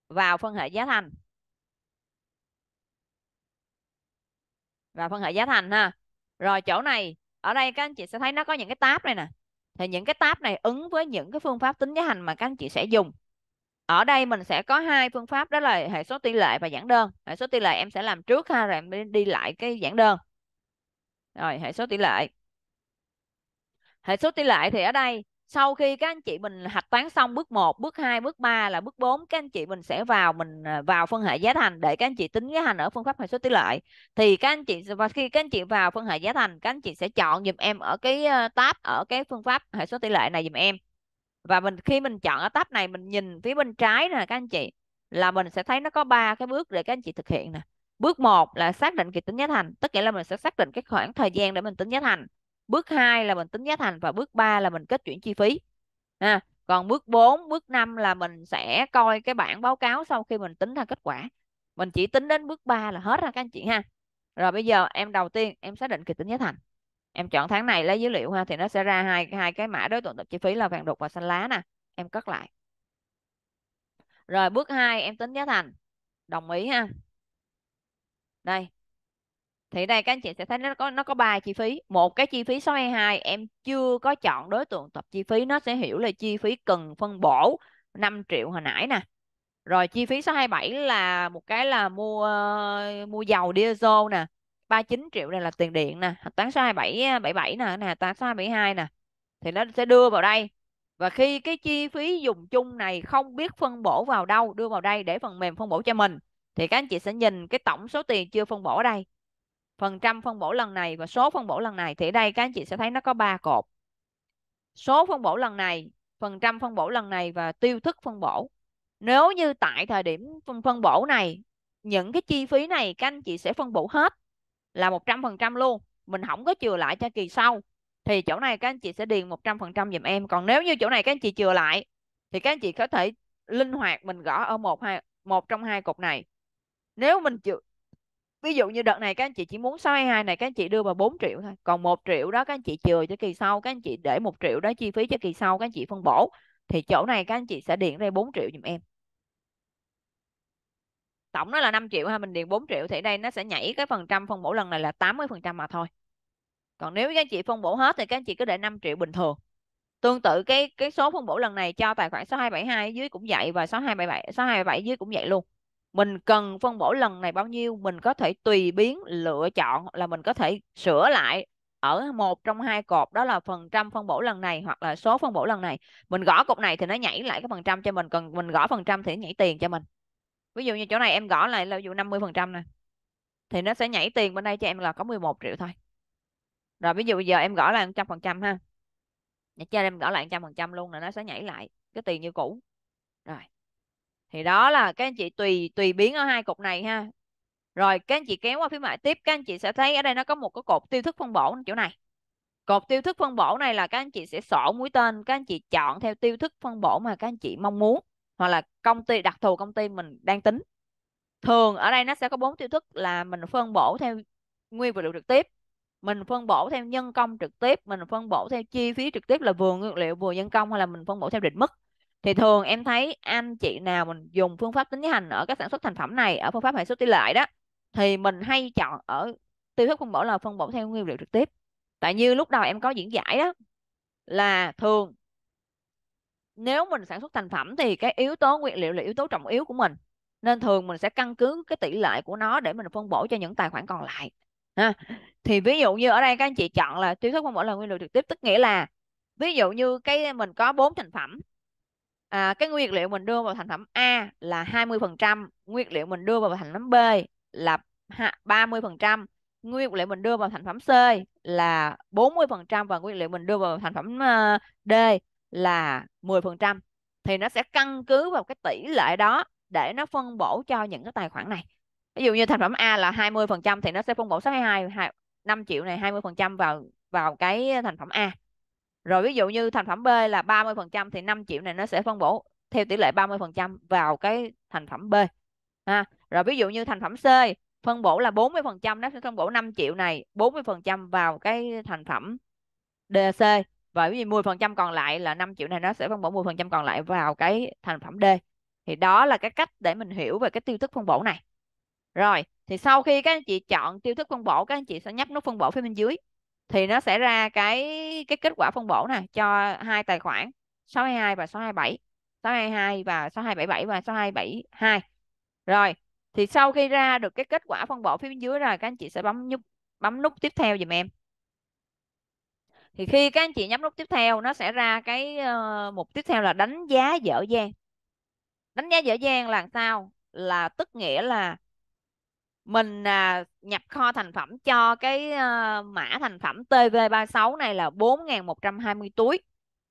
vào phân hệ giá thành và phân hệ giá thành ha rồi chỗ này ở đây các anh chị sẽ thấy nó có những cái tab này nè thì những cái tab này ứng với những cái phương pháp tính giá thành mà các anh chị sẽ dùng ở đây mình sẽ có hai phương pháp đó là hệ số tỷ lệ và giảng đơn hệ số tỷ lệ em sẽ làm trước ha rồi em đi lại cái giảng đơn rồi hệ số tỷ lệ hệ số tỷ lệ thì ở đây sau khi các anh chị mình hạch toán xong bước 1, bước 2, bước 3 là bước 4 các anh chị mình sẽ vào mình à, vào phân hệ giá thành để các anh chị tính giá thành ở phương pháp hệ số tỷ lệ. Thì các anh chị và khi các anh chị vào phân hệ giá thành, các anh chị sẽ chọn dùm em ở cái ờ, tab ở cái phương pháp hệ số tỷ lệ này dùm em. Và mình khi mình chọn ở tab này mình nhìn phía bên trái nè các anh chị là mình sẽ thấy nó có ba cái bước để các anh chị thực hiện nè. Bước 1 là xác định kỳ tính giá thành, tức nghĩa là mình sẽ xác định cái khoảng thời gian để mình tính giá thành. Bước 2 là mình tính giá thành và bước 3 là mình kết chuyển chi phí. Ha. Còn bước 4, bước 5 là mình sẽ coi cái bản báo cáo sau khi mình tính ra kết quả. Mình chỉ tính đến bước 3 là hết ra các anh chị ha. Rồi bây giờ em đầu tiên em xác định kỳ tính giá thành. Em chọn tháng này lấy dữ liệu ha thì nó sẽ ra hai hai cái mã đối tượng tập chi phí là vàng đục và xanh lá nè. Em cất lại. Rồi bước 2 em tính giá thành. Đồng ý ha. Đây, thì đây các anh chị sẽ thấy nó có nó có ba chi phí một cái chi phí số 22 em chưa có chọn đối tượng tập chi phí nó sẽ hiểu là chi phí cần phân bổ 5 triệu hồi nãy nè rồi chi phí số 27 là một cái là mua mua dầu diesel nè 39 triệu này là tiền điện nè hạch toán số 27 77 nè nè toán số 272 nè thì nó sẽ đưa vào đây và khi cái chi phí dùng chung này không biết phân bổ vào đâu đưa vào đây để phần mềm phân bổ cho mình thì các anh chị sẽ nhìn cái tổng số tiền chưa phân bổ ở đây phần trăm phân bổ lần này và số phân bổ lần này thì đây các anh chị sẽ thấy nó có ba cột số phân bổ lần này phần trăm phân bổ lần này và tiêu thức phân bổ nếu như tại thời điểm phân, phân bổ này những cái chi phí này các anh chị sẽ phân bổ hết là 100% luôn mình không có chừa lại cho kỳ sau thì chỗ này các anh chị sẽ điền 100% giùm em còn nếu như chỗ này các anh chị chừa lại thì các anh chị có thể linh hoạt mình gõ ở một hai một trong hai cột này nếu mình chừa ví dụ như đợt này các anh chị chỉ muốn 62 này các anh chị đưa vào 4 triệu thôi còn 1 triệu đó các anh chị chừa cho kỳ sau các anh chị để 1 triệu đó chi phí cho kỳ sau các anh chị phân bổ thì chỗ này các anh chị sẽ điện ra 4 triệu dùm em tổng nó là 5 triệu ha mình điện 4 triệu thì đây nó sẽ nhảy cái phần trăm phân bổ lần này là 80 phần trăm mà thôi còn nếu các anh chị phân bổ hết thì các anh chị cứ để 5 triệu bình thường tương tự cái cái số phân bổ lần này cho tài khoản 6272 dưới cũng vậy và 6277 6277 dưới cũng vậy luôn mình cần phân bổ lần này bao nhiêu mình có thể tùy biến lựa chọn là mình có thể sửa lại ở một trong hai cột đó là phần trăm phân bổ lần này hoặc là số phân bổ lần này mình gõ cột này thì nó nhảy lại cái phần trăm cho mình cần mình gõ phần trăm thì nó nhảy tiền cho mình ví dụ như chỗ này em gõ lại là ví dụ 50 phần trăm nè thì nó sẽ nhảy tiền bên đây cho em là có 11 triệu thôi rồi ví dụ giờ em gõ lại trăm phần trăm ha cho em gõ lại trăm phần trăm luôn là nó sẽ nhảy lại cái tiền như cũ thì đó là các anh chị tùy tùy biến ở hai cột này ha rồi các anh chị kéo qua phía mại tiếp các anh chị sẽ thấy ở đây nó có một cái cột tiêu thức phân bổ chỗ này cột tiêu thức phân bổ này là các anh chị sẽ sổ mũi tên các anh chị chọn theo tiêu thức phân bổ mà các anh chị mong muốn hoặc là công ty đặc thù công ty mình đang tính thường ở đây nó sẽ có bốn tiêu thức là mình phân bổ theo nguyên vật liệu trực tiếp mình phân bổ theo nhân công trực tiếp mình phân bổ theo chi phí trực tiếp là vừa nguyên liệu vừa nhân công hay là mình phân bổ theo định mức thì thường em thấy anh chị nào mình dùng phương pháp tính giá thành ở các sản xuất thành phẩm này ở phương pháp hệ số tỷ lệ đó thì mình hay chọn ở tiêu thức phân bổ là phân bổ theo nguyên liệu trực tiếp tại như lúc đầu em có diễn giải đó là thường nếu mình sản xuất thành phẩm thì cái yếu tố nguyên liệu là yếu tố trọng yếu của mình nên thường mình sẽ căn cứ cái tỷ lệ của nó để mình phân bổ cho những tài khoản còn lại ha thì ví dụ như ở đây các anh chị chọn là tiêu thức phân bổ là nguyên liệu trực tiếp tức nghĩa là ví dụ như cái mình có bốn thành phẩm à, cái nguyên liệu mình đưa vào thành phẩm A là 20%, nguyên liệu mình đưa vào thành phẩm B là 30%, nguyên liệu mình đưa vào thành phẩm C là 40% và nguyên liệu mình đưa vào thành phẩm ờ, D là 10% thì nó sẽ căn cứ vào cái tỷ lệ đó để nó phân bổ cho những cái tài khoản này. Ví dụ như thành phẩm A là 20% thì nó sẽ phân bổ 62 5 triệu này 20% vào vào cái thành phẩm A rồi ví dụ như thành phẩm B là 30% thì 5 triệu này nó sẽ phân bổ theo tỷ lệ 30% vào cái thành phẩm B. Ha. Rồi ví dụ như thành phẩm C phân bổ là 40% nó sẽ phân bổ 5 triệu này 40% vào cái thành phẩm DC và ví dụ 10% còn lại là 5 triệu này nó sẽ phân bổ 10% còn lại vào cái thành phẩm D. Thì đó là cái cách để mình hiểu về cái tiêu thức phân bổ này. Rồi, thì sau khi các anh chị chọn tiêu thức phân bổ, các anh chị sẽ nhấp nút phân bổ phía bên dưới thì nó sẽ ra cái cái kết quả phân bổ này cho hai tài khoản 622 và 627 622 và 6277 và 6272 rồi thì sau khi ra được cái kết quả phân bổ phía bên dưới rồi các anh chị sẽ bấm nhúc bấm nút tiếp theo dùm em thì khi các anh chị nhắm nút tiếp theo nó sẽ ra cái uh, mục tiếp theo là đánh giá dở dang đánh giá dở dang là sao là tức nghĩa là mình à, nhập kho thành phẩm cho cái à, mã thành phẩm TV36 này là 4.120 túi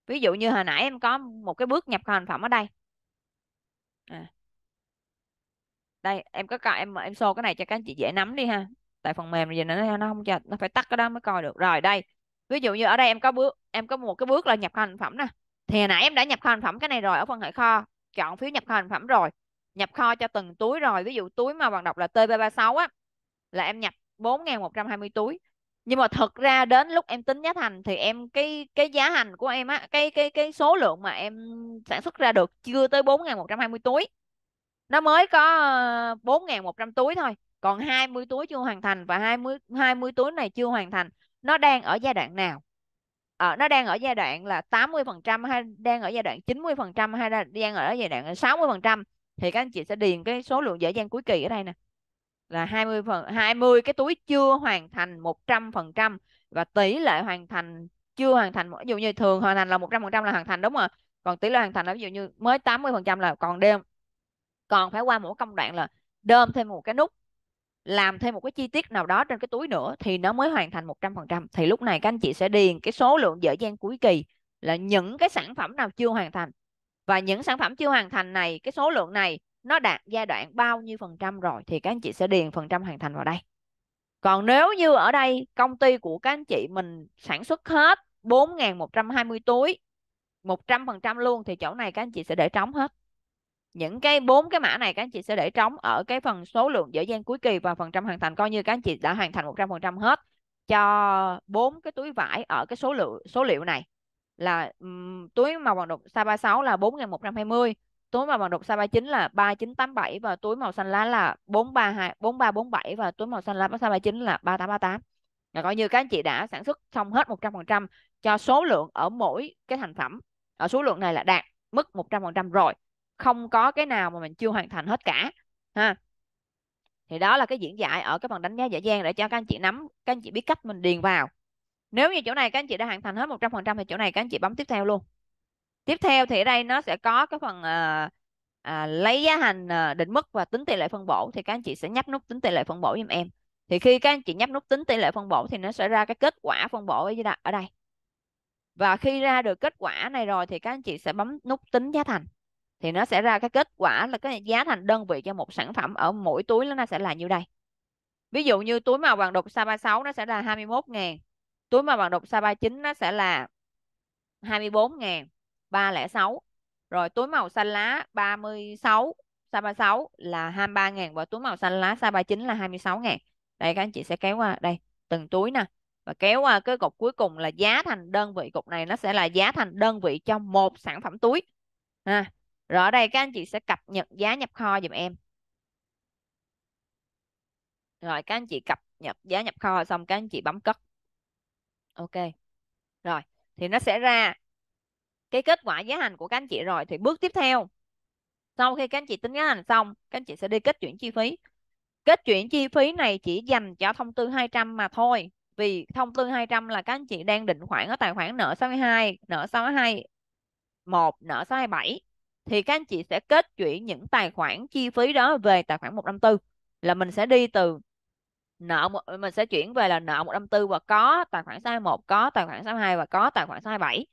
ví dụ như hồi nãy em có một cái bước nhập kho thành phẩm ở đây à. đây em có coi em em show cái này cho các anh chị dễ nắm đi ha tại phần mềm giờ nó nó không cho nó phải tắt cái đó mới coi được rồi đây ví dụ như ở đây em có bước em có một cái bước là nhập kho thành phẩm nè thì hồi nãy em đã nhập kho thành phẩm cái này rồi ở phần hệ kho chọn phiếu nhập kho thành phẩm rồi nhập kho cho từng túi rồi ví dụ túi mà bạn đọc là TP36 á là em nhập 4.120 túi nhưng mà thật ra đến lúc em tính giá thành thì em cái cái giá thành của em á cái cái cái số lượng mà em sản xuất ra được chưa tới 4.120 túi nó mới có 4.100 ờ, túi thôi còn 20 túi chưa hoàn thành và 20 20 túi này chưa hoàn thành nó đang ở giai đoạn nào à, nó đang ở giai đoạn là 80% phần trăm hay đang ở giai đoạn 90% phần trăm hay đang ở giai đoạn 60% phần trăm thì các anh chị sẽ điền cái số lượng dở dang cuối kỳ ở đây nè là 20 phần 20 cái túi chưa hoàn thành 100% và tỷ lệ hoàn thành chưa hoàn thành ví dụ như thường hoàn thành là 100% là hoàn thành đúng không ạ còn tỷ lệ hoàn thành là ví dụ như mới 80% là còn đêm còn phải qua mỗi công đoạn là đơm thêm một cái nút làm thêm một cái chi tiết nào đó trên cái túi nữa thì nó mới hoàn thành 100% thì lúc này các anh chị sẽ điền cái số lượng dở dang cuối kỳ là những cái sản phẩm nào chưa hoàn thành và những sản phẩm chưa hoàn thành này cái số lượng này nó đạt giai đoạn bao nhiêu phần trăm rồi thì các anh chị sẽ điền phần trăm hoàn thành vào đây còn nếu như ở đây công ty của các anh chị mình sản xuất hết 4.120 túi 100% luôn thì chỗ này các anh chị sẽ để trống hết những cái bốn cái mã này các anh chị sẽ để trống ở cái phần số lượng dở dang cuối kỳ và phần trăm hoàn thành coi như các anh chị đã hoàn thành 100% hết cho bốn cái túi vải ở cái số lượng số liệu này là um, túi màu vàng đục size 36 là 4120, túi màu vàng đục size 39 là 3987 và túi màu xanh lá là 432 4347 và túi màu xanh lá size 39 là 3838. Là coi như các anh chị đã sản xuất xong hết 100% cho số lượng ở mỗi cái thành phẩm. Ở số lượng này là đạt mức 100% rồi. Không có cái nào mà mình chưa hoàn thành hết cả ha. Thì đó là cái diễn giải ở cái phần đánh giá dễ dàng để cho các anh chị nắm, các anh chị biết cách mình điền vào nếu như chỗ này các anh chị đã hoàn thành hết 100% thì chỗ này các anh chị bấm tiếp theo luôn tiếp theo thì ở đây nó sẽ có cái phần à, à, lấy giá hành à, ờ, định mức và tính tỷ lệ phân bổ thì các anh chị sẽ nhấp nút tính tỷ lệ phân bổ giùm em thì khi các anh chị nhấp nút tính tỷ lệ phân bổ thì nó sẽ ra cái kết quả phân bổ ở dưới đây, ở đây và khi ra được kết quả này rồi thì các anh chị sẽ bấm nút tính giá thành thì nó sẽ ra cái kết quả là cái giá thành đơn vị cho một sản phẩm ở mỗi túi nó sẽ là như đây ví dụ như túi màu vàng đục Sapa 6 nó sẽ là 21 ngàn túi mà bạn đục size 39 nó sẽ là 24.306 rồi túi màu xanh lá 36 size 36 là 23.000 và túi màu xanh lá size 39 là 26.000 đây các anh chị sẽ kéo qua đây từng túi nè và kéo qua cái cục cuối cùng là giá thành đơn vị cục này nó sẽ là giá thành đơn vị cho một sản phẩm túi à rồi ở đây các anh chị sẽ cập nhật giá nhập kho dùm em rồi các anh chị cập nhật giá nhập kho xong các anh chị bấm cất ok rồi thì nó sẽ ra cái kết quả giá hành của các anh chị rồi thì bước tiếp theo sau khi các anh chị tính giá hành xong các anh chị sẽ đi kết chuyển chi phí kết chuyển chi phí này chỉ dành cho thông tư 200 mà thôi vì thông tư 200 là các anh chị đang định khoản ở tài khoản nợ 62 nợ 62 1 nợ 627 thì các anh chị sẽ kết chuyển những tài khoản chi phí đó về tài khoản 154 là mình sẽ đi từ nợ một, ờ, mình sẽ chuyển về là nợ 154 và có tài khoản 61 có tài khoản 62 và có tài khoản 27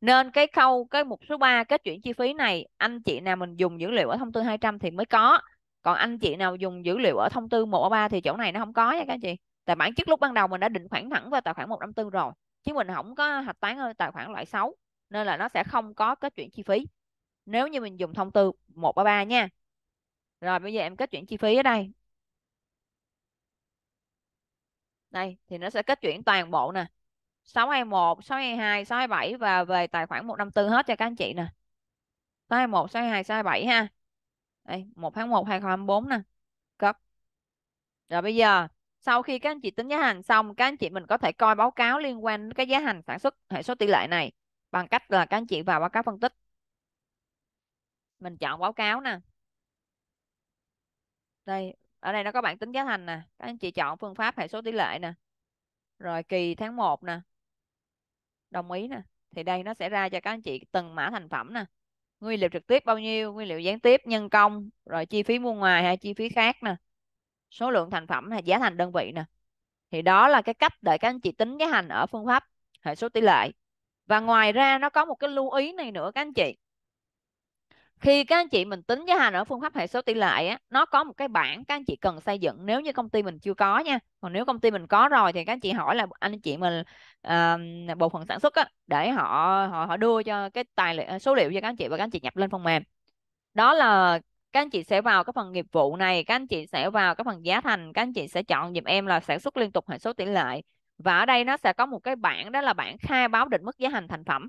nên cái khâu cái mục số 3 kết chuyển chi phí này anh chị nào mình dùng dữ liệu ở thông tư 200 thì mới có còn anh chị nào dùng dữ liệu ở thông tư 103 thì chỗ này nó không có nha các anh chị tại bản chất lúc ban đầu mình đã định khoản thẳng vào tài khoản 154 rồi chứ mình không có hạch toán ở tài khoản loại 6 nên là nó sẽ không có kết chuyển chi phí nếu như mình dùng thông tư 133 nha rồi bây giờ em kết chuyển chi phí ở đây đây thì nó sẽ kết chuyển toàn bộ nè 621 622 627 và về tài khoản 154 hết cho các anh chị nè 621 622 627 ha đây 1 tháng 1 2024 nè cấp rồi bây giờ sau khi các anh chị tính giá hành xong các anh chị mình có thể coi báo cáo liên quan đến cái giá hành sản xuất hệ số tỷ lệ này bằng cách là các anh chị vào báo cáo phân tích mình chọn báo cáo nè đây ở đây nó có bảng tính giá thành nè các anh chị chọn phương pháp hệ số tỷ lệ nè rồi kỳ tháng 1 nè đồng ý nè thì đây nó sẽ ra cho các anh chị từng mã thành phẩm nè nguyên liệu trực tiếp bao nhiêu nguyên liệu gián tiếp nhân công rồi chi phí mua ngoài hay chi phí khác nè số lượng thành phẩm hay giá thành đơn vị nè thì đó là cái cách để các anh chị tính giá thành ở phương pháp hệ số tỷ lệ và ngoài ra nó có một cái lưu ý này nữa các anh chị khi các anh chị mình tính giá hành ở phương pháp hệ số tỷ lệ á, nó có một cái bảng các anh chị cần xây dựng nếu như công ty mình chưa có nha còn nếu công ty mình có rồi thì các anh chị hỏi là anh chị mình uh, bộ phận sản xuất á, để họ họ họ đưa cho cái tài liệu số liệu cho các anh chị và các anh chị nhập lên phần mềm đó là các anh chị sẽ vào cái phần nghiệp vụ này các anh chị sẽ vào cái phần giá thành các anh chị sẽ chọn dùm em là sản xuất liên tục hệ số tỷ lệ và ở đây nó sẽ có một cái bảng đó là bảng khai báo định mức giá thành thành phẩm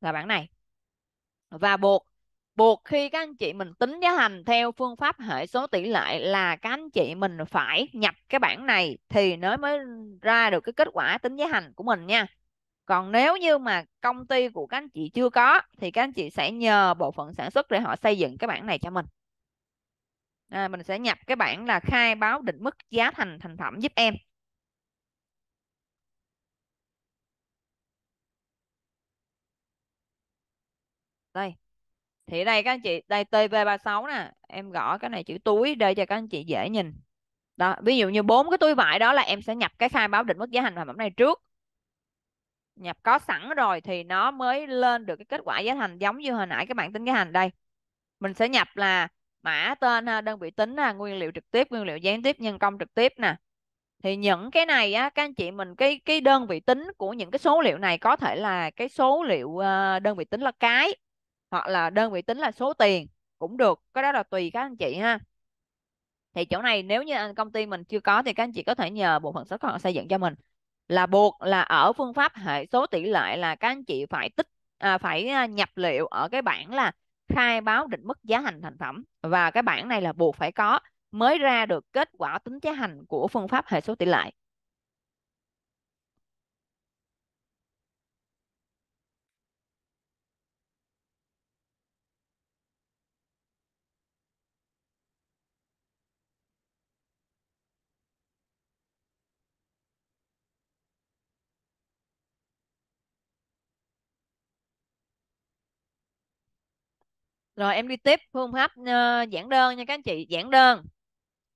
là bảng này và buộc buộc khi các anh chị mình tính giá thành theo phương pháp hệ số tỷ lệ là các anh chị mình phải nhập cái bảng này thì nó mới ra được cái kết quả tính giá thành của mình nha còn nếu như mà công ty của các anh chị chưa có thì các anh chị sẽ nhờ bộ phận sản xuất để họ xây dựng cái bảng này cho mình à, mình sẽ nhập cái bảng là khai báo định mức giá thành thành phẩm giúp em đây thì đây các anh chị đây TV36 nè em gõ cái này chữ túi để cho các anh chị dễ nhìn đó ví dụ như bốn cái túi vải đó là em sẽ nhập cái khai báo định mức giá thành sản phẩm này trước nhập có sẵn rồi thì nó mới lên được cái kết quả giá thành giống như hồi nãy các bạn tính giá thành đây mình sẽ nhập là mã tên đơn vị tính ha, nguyên liệu trực tiếp nguyên liệu gián tiếp nhân công trực tiếp nè thì những cái này á các anh chị mình cái cái đơn vị tính của những cái số liệu này có thể là cái số liệu ờ, đơn vị tính là cái hoặc là đơn vị tính là số tiền cũng được cái đó là tùy các anh chị ha thì chỗ này nếu như anh công ty mình chưa có thì các anh chị có thể nhờ bộ phận xã hội xây dựng cho mình là buộc là ở phương pháp hệ số tỷ lệ là các anh chị phải tích à, phải à, nhập liệu ở cái bảng là khai báo định mức giá thành thành phẩm và cái bảng này là buộc phải có mới ra được kết quả tính giá hành của phương pháp hệ số tỷ lệ rồi em đi tiếp phương pháp uh, giảng đơn nha các anh chị giảng đơn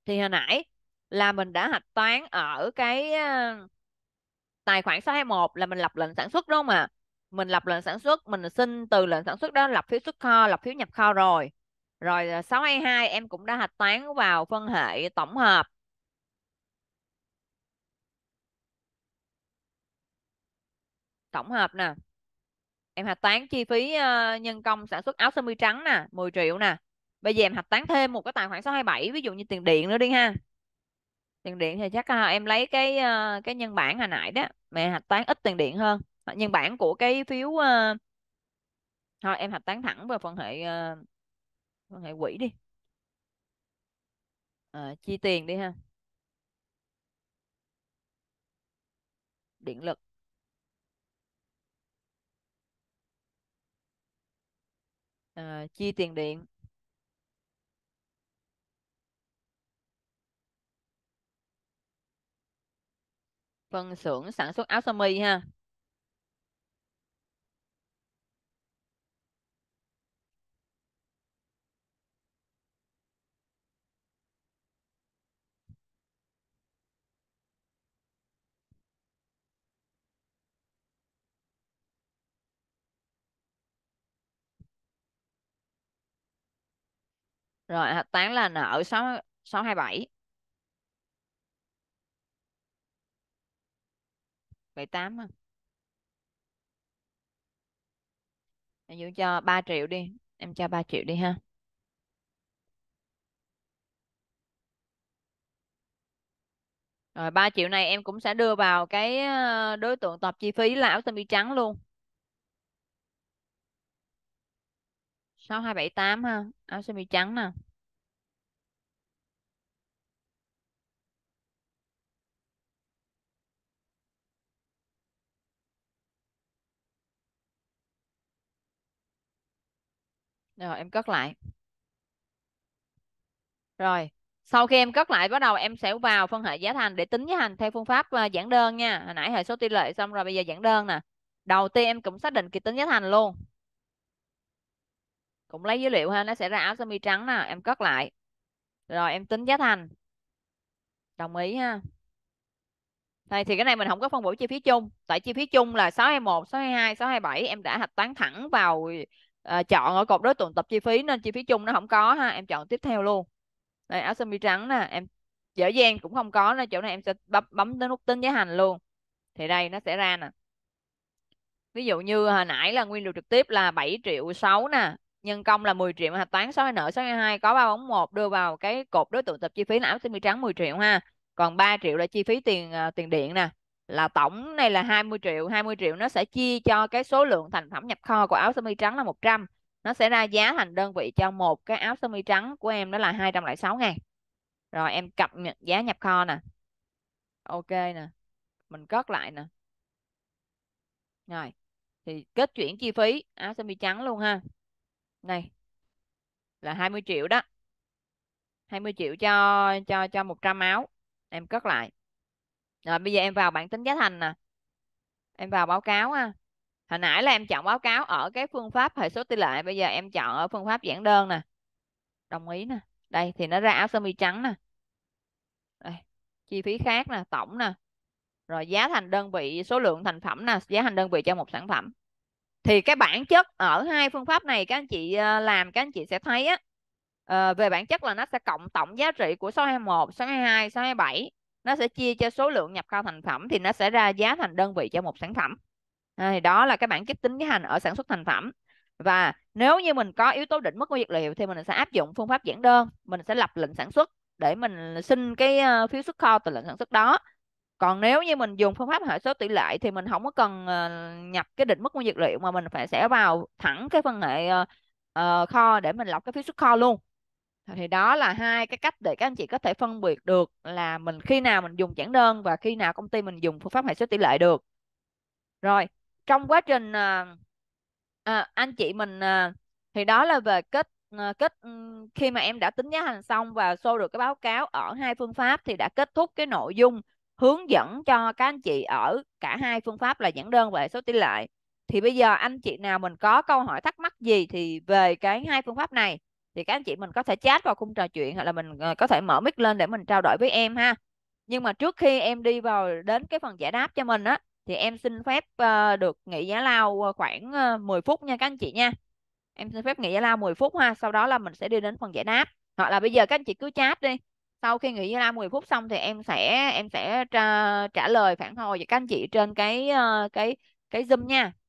thì hồi nãy là mình đã hạch toán ở cái uh, tài khoản 621 là mình lập lệnh sản xuất đúng không ạ à? mình lập lệnh sản xuất mình xin từ lệnh sản xuất đó lập phiếu xuất kho lập phiếu nhập kho rồi rồi 622 ờ, em cũng đã hạch toán vào phân hệ tổng hợp tổng hợp nè em hạch toán chi phí uh, nhân công sản xuất áo sơ mi trắng nè 10 triệu nè bây giờ em hạch toán thêm một cái tài khoản 627 ví dụ như tiền điện nữa đi ha tiền điện thì chắc uh, em lấy cái uh, cái nhân bản hồi nãy đó mẹ hạch toán ít tiền điện hơn nhân bản của cái phiếu uh... thôi em hạch toán thẳng vào phần hệ uh... phần hệ quỹ đi à, chi tiền đi ha điện lực à, chi tiền điện phân xưởng sản xuất áo sơ mi ha rồi hạch toán là nợ 6 627 78 à. Em dụ cho 3 triệu đi, em cho 3 triệu đi ha. Rồi 3 triệu này em cũng sẽ đưa vào cái ờ, đối tượng tập chi phí là áo sơ mi trắng luôn. sáu hai bảy tám ha áo sơ mi trắng nè rồi em cất lại rồi sau khi em cất lại bắt đầu em sẽ vào phân hệ giá thành để tính giá thành theo phương pháp à, giản đơn nha hồi nãy hệ số tỷ lệ xong rồi bây giờ giản đơn nè đầu tiên em cũng xác định kỳ tính giá thành luôn cũng lấy dữ liệu ha nó sẽ ra áo sơ mi trắng nè em cất lại rồi em tính giá thành đồng ý ha Đây, thì cái này mình không có phân bổ chi phí chung tại chi phí chung là 621 622 627 em đã hạch toán thẳng vào à, chọn ở cột đối tượng tập chi phí nên chi phí chung nó không có ha em chọn tiếp theo luôn đây áo sơ mi trắng nè em dở dang cũng không có nên chỗ này em sẽ bấm bấm tới nút tính giá hành luôn thì đây nó sẽ ra nè ví dụ như hồi nãy là nguyên liệu trực tiếp là 7 triệu 6 nè nhân công là 10 triệu hạch toán 6 nợ 62 có 3 bóng 1 đưa vào cái cột đối tượng tập chi phí là áo sơ mi trắng 10 triệu ha. Còn 3 triệu là chi phí tiền uh, tiền điện nè. Là tổng này là 20 triệu, 20 triệu nó sẽ chia cho cái số lượng thành phẩm nhập kho của áo sơ mi trắng là 100. Nó sẽ ra giá thành đơn vị cho một cái áo sơ mi trắng của em đó là 206 ngàn. Rồi em cập nhật giá nhập kho nè. Ok nè. Mình cất lại nè. Rồi. Thì kết chuyển chi phí áo sơ mi trắng luôn ha này là 20 triệu đó 20 triệu cho cho cho 100 áo em cất lại rồi bây giờ em vào bảng tính giá thành nè em vào báo cáo ha hồi nãy là em chọn báo cáo ở cái phương pháp hệ số tỷ lệ bây giờ em chọn ở phương pháp giản đơn nè đồng ý nè đây thì nó ra áo sơ mi trắng nè đây. chi phí khác nè tổng nè rồi giá thành đơn vị số lượng thành phẩm nè giá thành đơn vị cho một sản phẩm thì cái bản chất ở hai phương pháp này các anh chị ờ, làm các anh chị sẽ thấy á ờ, về bản chất là nó sẽ cộng tổng giá trị của số 21, số 22, số 27 nó sẽ chia cho số lượng nhập kho thành phẩm thì nó sẽ ra giá thành đơn vị cho một sản phẩm ờ, thì đó là cái bản chất tính giá thành ở sản xuất thành phẩm và nếu như mình có yếu tố định mức nguyên vật liệu thì mình sẽ áp dụng phương pháp giản đơn mình sẽ lập lệnh sản xuất để mình xin cái phiếu xuất kho từ lệnh sản xuất đó còn nếu như mình dùng phương pháp hệ số tỷ lệ thì mình không có cần ờ, nhập cái định mức nguyên vật liệu mà mình phải sẽ vào thẳng cái phân hệ ờ, ờ, kho để mình lọc cái phiếu xuất kho luôn thì đó là hai cái cách để các anh chị có thể phân biệt được là mình khi nào mình dùng giản đơn và khi nào công ty mình dùng phương pháp hệ số tỷ lệ được rồi trong quá trình uh, anh chị mình uh, thì đó là về kết kết ừ, khi mà em đã tính giá thành xong và show được cái báo cáo ở hai phương pháp thì đã kết thúc cái nội dung hướng dẫn cho các anh chị ở cả hai phương pháp là giảng đơn và hệ số tỷ lệ thì bây giờ anh chị nào mình có câu hỏi thắc mắc gì thì về cái hai phương pháp này thì các anh chị mình có thể chat vào khung trò chuyện hoặc là mình ờ, có thể mở mic lên để mình trao đổi với em ha nhưng mà trước khi em đi vào đến cái phần giải đáp cho mình á thì em xin phép ờ, được nghỉ giá lao ờ, khoảng 10 phút nha các anh chị nha em xin phép nghỉ giá lao 10 phút ha sau đó là mình sẽ đi đến phần giải đáp hoặc là bây giờ các anh chị cứ chat đi sau khi nghỉ ra 10 phút xong thì em sẽ em sẽ trả, trả lời phản hồi với các anh chị trên cái ờ, cái cái Zoom nha